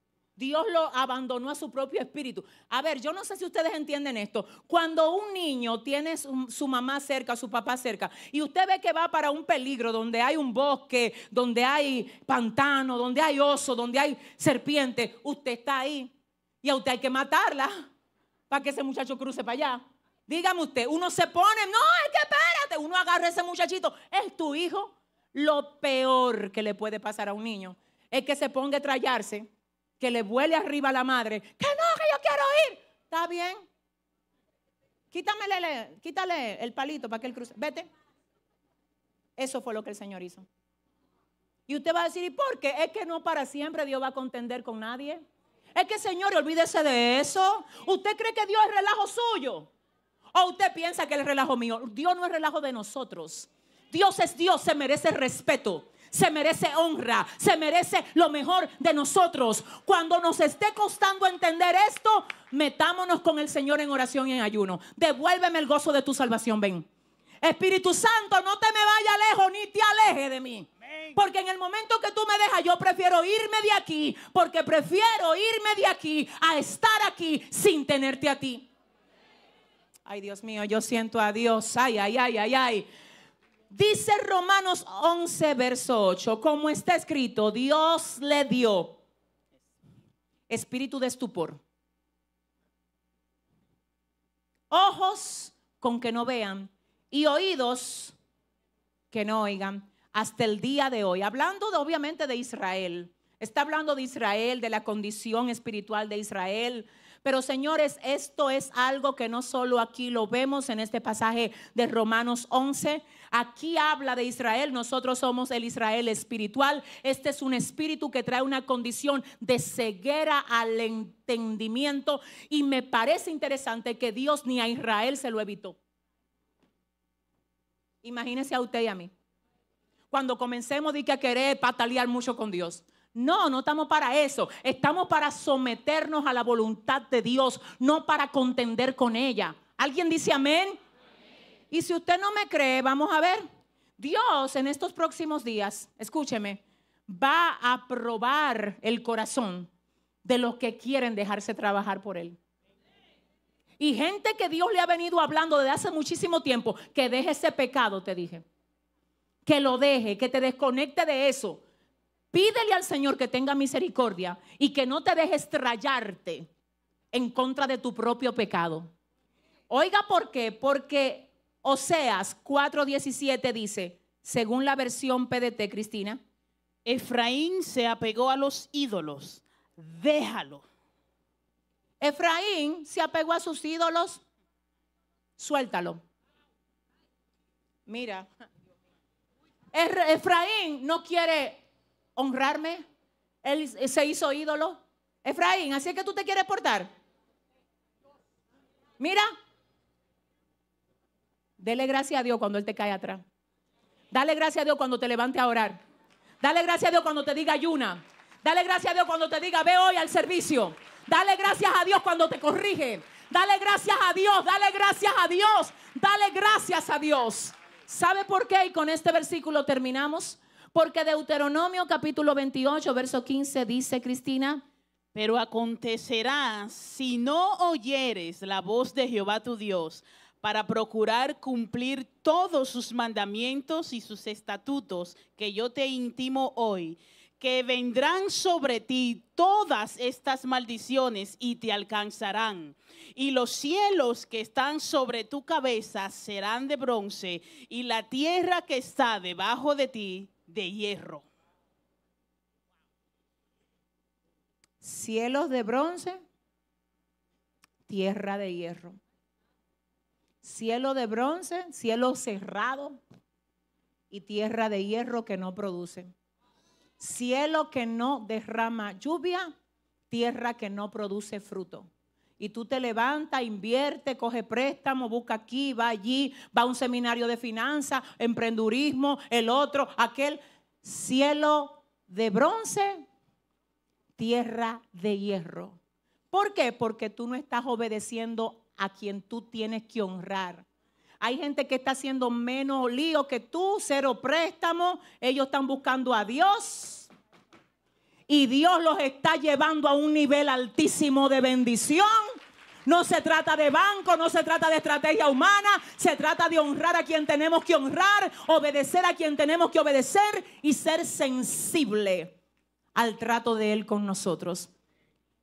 Dios lo abandonó a su propio espíritu. A ver, yo no sé si ustedes entienden esto. Cuando un niño tiene su, mamá cerca, su papá cerca, y usted ve que va para un peligro donde hay un bosque, donde hay pantano, donde hay oso, donde hay serpiente, usted está ahí y a usted hay que matarla para que ese muchacho cruce para allá. Dígame usted, uno se pone, no, es que espérate, uno agarra a ese muchachito, es tu hijo. Lo peor que le puede pasar a un niño es que se ponga a trallarse que le vuele arriba a la madre, que no, que yo quiero ir. ¿Está bien? Quítamele, quítale el palito para que él cruce. Vete. Eso fue lo que el Señor hizo. Y usted va a decir, ¿y por qué? Es que no para siempre Dios va a contender con nadie. Es que, Señor, olvídese de eso. ¿Usted cree que Dios es relajo suyo? ¿O usted piensa que es relajo mío? Dios no es relajo de nosotros. Dios es Dios, se merece respeto se merece honra, se merece lo mejor de nosotros. Cuando nos esté costando entender esto, metámonos con el Señor en oración y en ayuno. Devuélveme el gozo de tu salvación, ven. Espíritu Santo, no te me vaya lejos ni te aleje de mí. Porque en el momento que tú me dejas, yo prefiero irme de aquí, porque prefiero irme de aquí a estar aquí sin tenerte a ti. Ay, Dios mío, yo siento a Dios. Ay, ay, ay, ay, ay. Dice Romanos 11, verso 8, como está escrito, Dios le dio espíritu de estupor. Ojos con que no vean y oídos que no oigan hasta el día de hoy. Hablando obviamente de Israel. Está hablando de Israel, de la condición espiritual de Israel. Pero señores, esto es algo que no solo aquí lo vemos en este pasaje de Romanos 11, Aquí habla de Israel, nosotros somos el Israel espiritual. Este es un espíritu que trae una condición de ceguera al entendimiento y me parece interesante que Dios ni a Israel se lo evitó. Imagínese a usted y a mí. Cuando comencemos dije que a querer patalear mucho con Dios. No, no estamos para eso. Estamos para someternos a la voluntad de Dios, no para contender con ella. ¿Alguien dice amén? Y si usted no me cree, vamos a ver. Dios en estos próximos días, escúcheme, va a probar el corazón de los que quieren dejarse trabajar por Él. Y gente que Dios le ha venido hablando desde hace muchísimo tiempo, que deje ese pecado, te dije. Que lo deje, que te desconecte de eso. Pídele al Señor que tenga misericordia y que no te dejes estrellarte en contra de tu propio pecado. Oiga, ¿por qué? Porque Oseas 4:17 dice, según la versión PDT, Cristina, Efraín se apegó a los ídolos, déjalo. Efraín se apegó a sus ídolos, suéltalo. Mira, er, Efraín no quiere honrarme, él se hizo ídolo. Efraín, así es que tú te quieres portar. Mira, Dele gracias a Dios cuando Él te cae atrás. Dale gracias a Dios cuando te levante a orar. Dale gracias a Dios cuando te diga ayuna. Dale gracias a Dios cuando te diga ve hoy al servicio. Dale gracias a Dios cuando te corrige. Dale gracias a Dios, dale gracias a Dios, dale gracias a Dios. ¿Sabe por qué? Y con este versículo terminamos. Porque Deuteronomio capítulo 28, verso 15 dice, Cristina, pero acontecerá si no oyeres la voz de Jehová tu Dios para procurar cumplir todos sus mandamientos y sus estatutos que yo te intimo hoy, que vendrán sobre ti todas estas maldiciones y te alcanzarán. Y los cielos que están sobre tu cabeza serán de bronce y la tierra que está debajo de ti de hierro. Cielos de bronce, tierra de hierro cielo de bronce, cielo cerrado y tierra de hierro que no produce. Cielo que no derrama lluvia, tierra que no produce fruto. Y tú te levantas, invierte, coge préstamo, busca aquí, va allí, va a un seminario de finanzas, emprendurismo, el otro, aquel cielo de bronce, tierra de hierro. ¿Por qué? Porque tú no estás obedeciendo a quien tú tienes que honrar. Hay gente que está haciendo menos lío que tú, cero préstamo. Ellos están buscando a Dios. Y Dios los está llevando a un nivel altísimo de bendición. No se trata de banco, no se trata de estrategia humana, se trata de honrar a quien tenemos que honrar, obedecer a quien tenemos que obedecer y ser sensible al trato de Él con nosotros.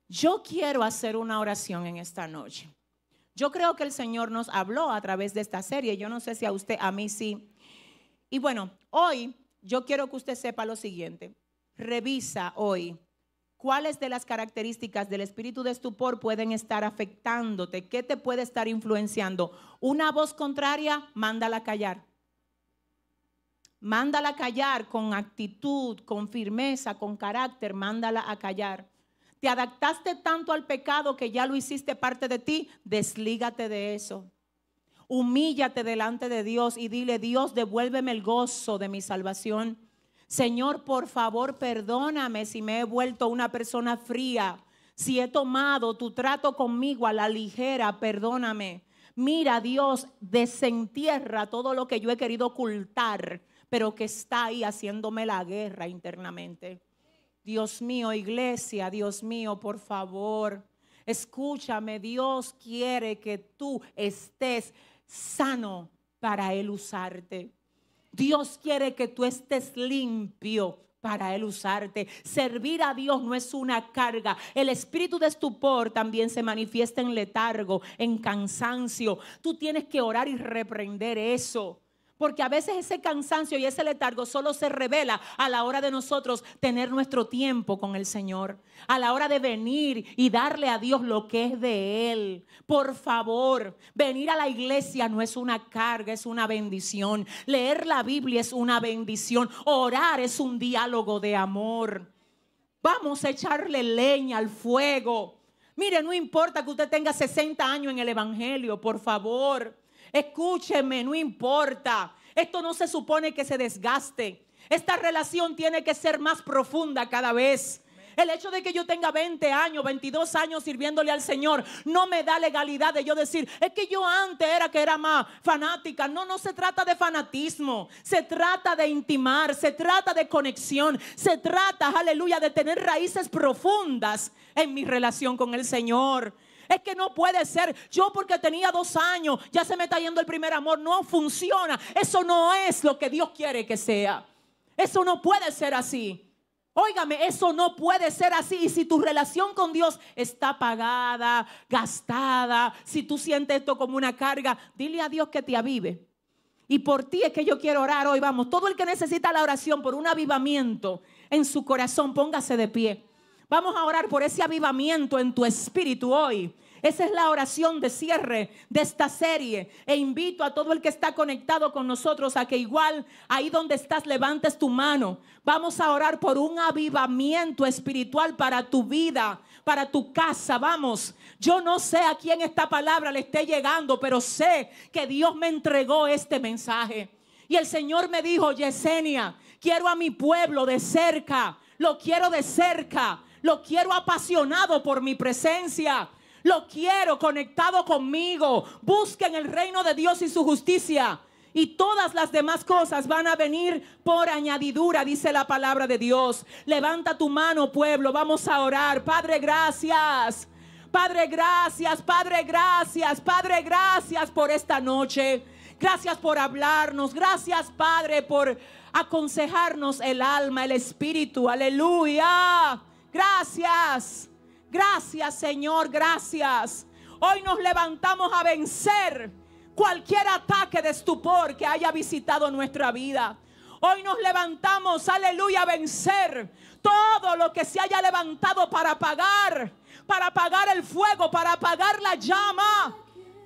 Yo quiero hacer una oración en esta noche. Yo creo que el Señor nos habló a través de esta serie. Yo no sé si a usted, a mí sí. Y bueno, hoy yo quiero que usted sepa lo siguiente. Revisa hoy cuáles de las características del espíritu de estupor pueden estar afectándote, qué te puede estar influenciando. Una voz contraria, mándala callar. Mándala a callar con actitud, con firmeza, con carácter, mándala a callar te adaptaste tanto al pecado que ya lo hiciste parte de ti, deslígate de eso. Humíllate delante de Dios y dile, Dios, devuélveme el gozo de mi salvación. Señor, por favor, perdóname si me he vuelto una persona fría, si he tomado tu trato conmigo a la ligera, perdóname. Mira, Dios, desentierra todo lo que yo he querido ocultar, pero que está ahí haciéndome la guerra internamente. Dios mío, iglesia, Dios mío, por favor, escúchame, Dios quiere que tú estés sano para Él usarte. Dios quiere que tú estés limpio para Él usarte. Servir a Dios no es una carga. El espíritu de estupor también se manifiesta en letargo, en cansancio. Tú tienes que orar y reprender eso. Porque a veces ese cansancio y ese letargo solo se revela a la hora de nosotros tener nuestro tiempo con el Señor. A la hora de venir y darle a Dios lo que es de Él. Por favor, venir a la iglesia no es una carga, es una bendición. Leer la Biblia es una bendición. Orar es un diálogo de amor. Vamos a echarle leña al fuego. Mire, no importa que usted tenga 60 años en el Evangelio, por favor. Escúcheme, no importa. Esto no se supone que se desgaste. Esta relación tiene que ser más profunda cada vez. El hecho de que yo tenga 20 años, 22 años sirviéndole al Señor, no me da legalidad de yo decir, es que yo antes era que era más fanática. No, no se trata de fanatismo, se trata de intimar, se trata de conexión, se trata, aleluya, de tener raíces profundas en mi relación con el Señor. Es que no puede ser. Yo porque tenía dos años, ya se me está yendo el primer amor. No funciona. Eso no es lo que Dios quiere que sea. Eso no puede ser así. Óigame, eso no puede ser así. Y si tu relación con Dios está pagada, gastada, si tú sientes esto como una carga, dile a Dios que te avive. Y por ti es que yo quiero orar hoy. Vamos, todo el que necesita la oración por un avivamiento en su corazón, póngase de pie. Vamos a orar por ese avivamiento en tu espíritu hoy. Esa es la oración de cierre de esta serie. E invito a todo el que está conectado con nosotros a que igual ahí donde estás levantes tu mano. Vamos a orar por un avivamiento espiritual para tu vida, para tu casa. Vamos, yo no sé a quién esta palabra le esté llegando, pero sé que Dios me entregó este mensaje. Y el Señor me dijo, Yesenia, quiero a mi pueblo de cerca, lo quiero de cerca lo quiero apasionado por mi presencia. Lo quiero conectado conmigo. Busquen el reino de Dios y su justicia. Y todas las demás cosas van a venir por añadidura, dice la palabra de Dios. Levanta tu mano, pueblo. Vamos a orar. Padre, gracias. Padre, gracias. Padre, gracias. Padre, gracias por esta noche. Gracias por hablarnos. Gracias, Padre, por aconsejarnos el alma, el espíritu. Aleluya. Gracias. Gracias Señor, gracias. Hoy nos levantamos a vencer cualquier ataque de estupor que haya visitado nuestra vida. Hoy nos levantamos, aleluya, a vencer todo lo que se haya levantado para apagar, para apagar el fuego, para apagar la llama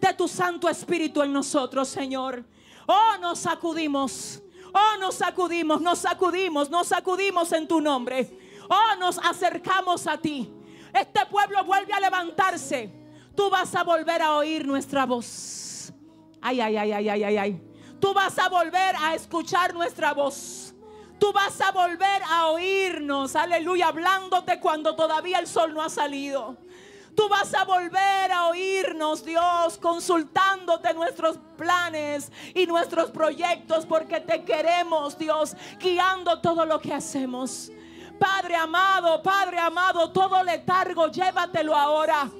de tu Santo Espíritu en nosotros, Señor. Oh, nos sacudimos, oh, nos sacudimos, nos sacudimos, nos sacudimos en tu nombre. Oh, nos acercamos a ti. Este pueblo vuelve a levantarse. Tú vas a volver a oír nuestra voz. Ay, ay, ay, ay, ay, ay, ay. Tú vas a volver a escuchar nuestra voz. Tú vas a volver a oírnos. Aleluya, hablándote cuando todavía el sol no ha salido. Tú vas a volver a oírnos, Dios, consultándote nuestros planes y nuestros proyectos, porque te queremos, Dios, guiando todo lo que hacemos. Padre amado, Padre amado, todo letargo, llévatelo ahora.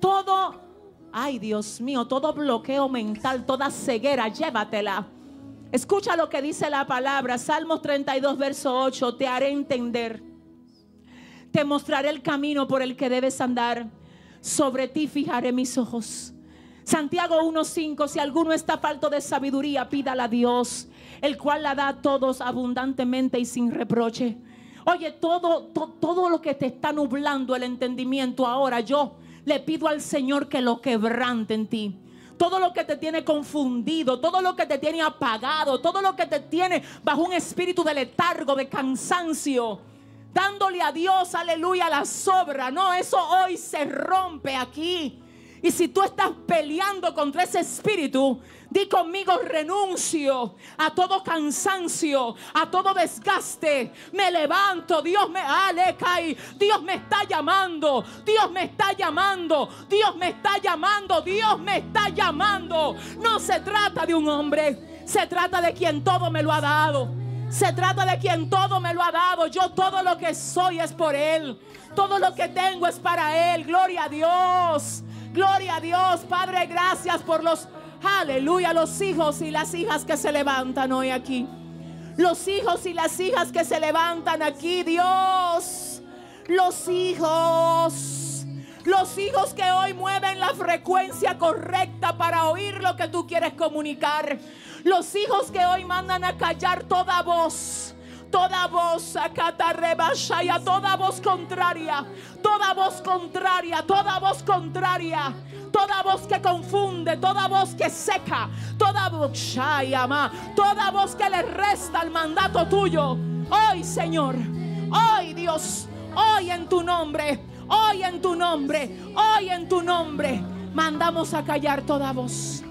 Todo, ay Dios mío, todo bloqueo mental, toda ceguera, llévatela. Escucha lo que dice la palabra, Salmos 32, verso 8, te haré entender. Te mostraré el camino por el que debes andar. Sobre ti fijaré mis ojos. Santiago 1.5, si alguno está falto de sabiduría, pídala a Dios, el cual la da a todos abundantemente y sin reproche Oye, todo, todo lo que te está nublando el entendimiento ahora, yo le pido al Señor que lo quebrante en ti todo lo que te tiene confundido, todo lo que te tiene apagado, todo lo que te tiene bajo un espíritu de letargo, de cansancio, dándole a Dios, aleluya, la sobra. No, eso hoy se rompe aquí. Y si tú estás peleando contra ese espíritu, Di conmigo renuncio a todo cansancio, a todo desgaste. Me levanto, Dios me y ah, Dios me está llamando, Dios me está llamando, Dios me está llamando, Dios me está llamando. No se trata de un hombre, se trata de quien todo me lo ha dado. Se trata de quien todo me lo ha dado. Yo todo lo que soy es por Él. Todo lo que tengo es para Él. Gloria a Dios. Gloria a Dios. Padre, gracias por los Aleluya, los hijos y las hijas que se levantan hoy aquí. Los hijos y las hijas que se levantan aquí, Dios. Los hijos. Los hijos que hoy mueven la frecuencia correcta para oír lo que tú quieres comunicar. Los hijos que hoy mandan a callar toda voz toda voz a toda voz contraria, toda voz contraria, toda voz contraria toda voz que confunde, toda voz que seca, toda voz, toda voz que le resta el mandato tuyo. Hoy, Señor, hoy, Dios, hoy en tu nombre, hoy en tu nombre, hoy en tu nombre, mandamos a callar toda voz.